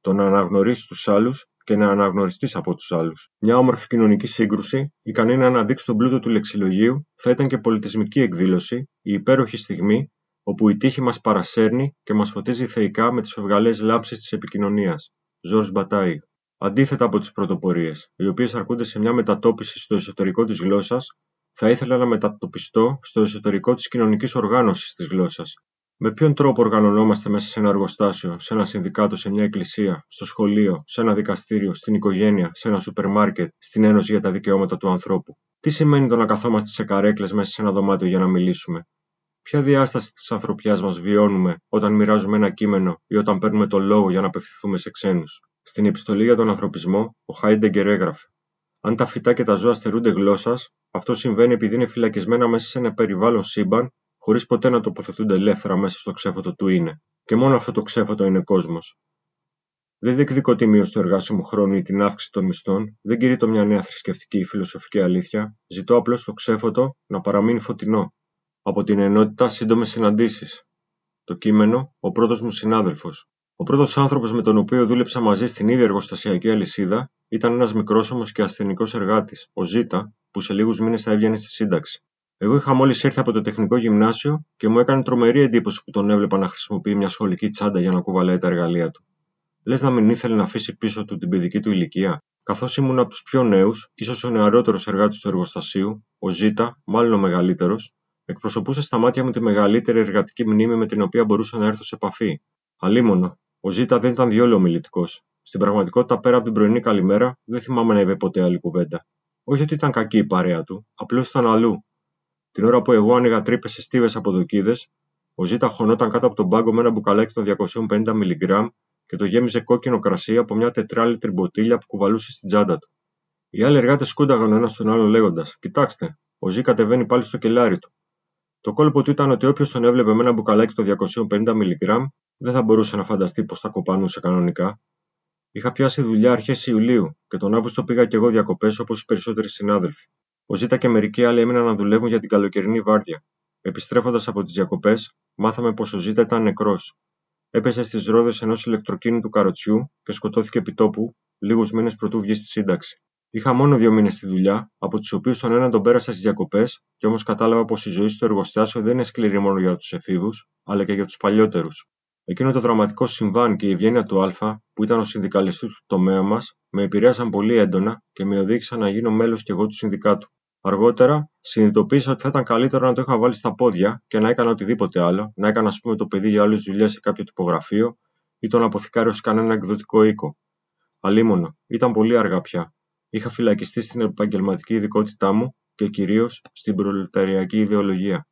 Το να αναγνωρίσεις τους άλλους και να αναγνωριστείς από τους άλλους. Μια όμορφη κοινωνική σύγκρουση, ικανή να αναδείξει τον πλούτο του λεξιλογίου, θα ήταν και πολιτισμική εκδήλωση, η υπέροχη στιγμή όπου η τύχη μας παρασέρνει και μας φωτίζει θεϊκά με τις φευγαλές λάμψεις της επικοινωνίας. Ζορ Μπατάι. Αντίθετα από τις πρωτοπορίες, οι οποίες αρκούνται σε μια μετατόπιση στο εσωτερικό της γλώσσας θα ήθελα να μετατοπιστώ στο εσωτερικό της κοινωνικής οργάνωσης της γλώσσας. Με ποιον τρόπο οργανωνόμαστε μέσα σε ένα εργοστάσιο, σε ένα συνδικάτο, σε μια εκκλησία, στο σχολείο, σε ένα δικαστήριο, στην οικογένεια, σε ένα σούπερ μάρκετ, στην Ένωση για τα Δικαιώματα του Ανθρώπου. Τι σημαίνει το να καθόμαστε σε καρέκλες μέσα σε ένα δωμάτιο για να μιλήσουμε. Ποια διάσταση της ανθρωπιάς μας βιώνουμε όταν μοιράζουμε ένα κείμενο ή όταν παίρνουμε το λόγο για να απευθυνθούμε σε ξένους. Στην επιστολή για τον ανθρωπισμό, ο Χάιντεγκερ έγραφε: αν τα φυτά και τα ζώα στερούνται γλώσσας, αυτό συμβαίνει επειδή είναι φυλακισμένα μέσα σε ένα περιβάλλον σύμπαν, χωρίς ποτέ να τοποθετούνται ελεύθερα μέσα στο ξέφωτο του είναι. Και μόνο αυτό το ξέφωτο είναι κόσμος. Δεν διεκδικώ τη μείωση του εργάσιμου χρόνου ή την αύξηση των μισθών, δεν κηρύττω μια νέα θρησκευτική ή φιλοσοφική αλήθεια, ζητώ απλώς το ξέφωτο να παραμείνει φωτεινό. Από την ενότητα σύντομες συναντήσεις. Το κείμενο Ο πρώτος μου συνάδελφος ο πρώτος άνθρωπος με τον οποίο δούλεψα μαζί στην ίδια εργοστασιακή αλυσίδα ήταν ένας μικρόσωμο και ασθενικός εργάτης, ο Ζήτα, που σε λίγους μήνες θα έβγαινε στη σύνταξη. Εγώ είχα μόλις έρθει από το τεχνικό γυμνάσιο και μου έκανε τρομερή εντύπωση που τον έβλεπα να χρησιμοποιεί μια σχολική τσάντα για να κουβαλάει τα εργαλεία του. Λες να μην ήθελε να αφήσει πίσω του την παιδική του ηλικία, καθώς ήμουν από τους πιο νέους, ίσως ο νεαρότερος εργάτης του εργοστασίου, ο Ζήτα, μάλλον ο μεγαλύτερος, εκπροσωπούσε στα μάτια μου τη μεγαλύτερη εργατική μνήμη με την οποία μπορούσα να έρθω σε επαφή. Αλίμονο, ο Ζήτα δεν ήταν διόλου ομιλητικός. Στην πραγματικότητα, πέρα από την πρωινή καλημέρα, δεν θυμάμαι να είπε ποτέ άλλη κουβέντα. Όχι ότι ήταν κακή η παρέα του, απλώς ήταν αλλού. Την ώρα που εγώ άνοιγα τρύπες σε στίβες από δοκίδες, ο Ζήτα χωνόταν κάτω από τον πάγκο με ένα μπουκαλάκι των 250 μιλιγκράμμ και το γέμιζε κόκκινο κρασί από μια τετράλη μποτίλια που κουβαλούσε στην τσάντα του. Οι άλλοι εργάτες σκούνταγαν ο ένας τον άλλο λέγοντας: Κοιτάξτε, ο Ζή κατεβαίνει πάλι στο κελάρι του. Το κόλπο του ήταν ότι όποιος τον έβλεπε με ένα μπουκαλάκι των 250 μιλιγκράμμ δεν θα μπορούσε να φανταστεί πως θα κοπανούσε κανονικά. Είχα πιάσει δουλειά αρχές Ιουλίου και τον Αύγουστο πήγα και εγώ διακοπές όπως οι περισσότεροι συνάδελφοι. Ο Ζήτα και μερικοί άλλοι έμειναν να δουλεύουν για την καλοκαιρινή βάρδια. Επιστρέφοντας από τις διακοπές, μάθαμε πως ο Ζήτα ήταν νεκρός. Έπεσε στις ρόδες ενός ηλεκτροκίνητου καροτσιού και σκοτώθηκε επιτόπου λίγους μήνες πρωτού βγει στη σύνταξη. Είχα μόνο δύο μήνες στη δουλειά, από τους οποίους τον ένα τον πέρασα στις διακοπές, και όμως κατάλαβα πως η ζωή στο εργοστάσιο δεν είναι σκληρή μόνο για τους εφήβους, αλλά και για τους παλιότερους. Εκείνο το δραματικό συμβάν και η ευγένεια του Α, που ήταν ο συνδικαλιστής του τομέα μας, με επηρέασαν πολύ έντονα και με οδήγησαν να γίνω μέλος κι εγώ του συνδικάτου. Αργότερα, συνειδητοποίησα ότι θα ήταν καλύτερο να το είχα βάλει στα πόδια και να έκανα οτιδήποτε άλλο, να έκανα, ας πούμε, το παιδί για άλλες δουλειές σε κάποιο τυπογραφείο ή τον αποθηκάριο σε κανένα εκδοτικό οίκο. Αλίμονο, ήταν πολύ αργά πια είχα φυλακιστεί στην επαγγελματική ειδικότητά μου και κυρίως στην προλεταριακή ιδεολογία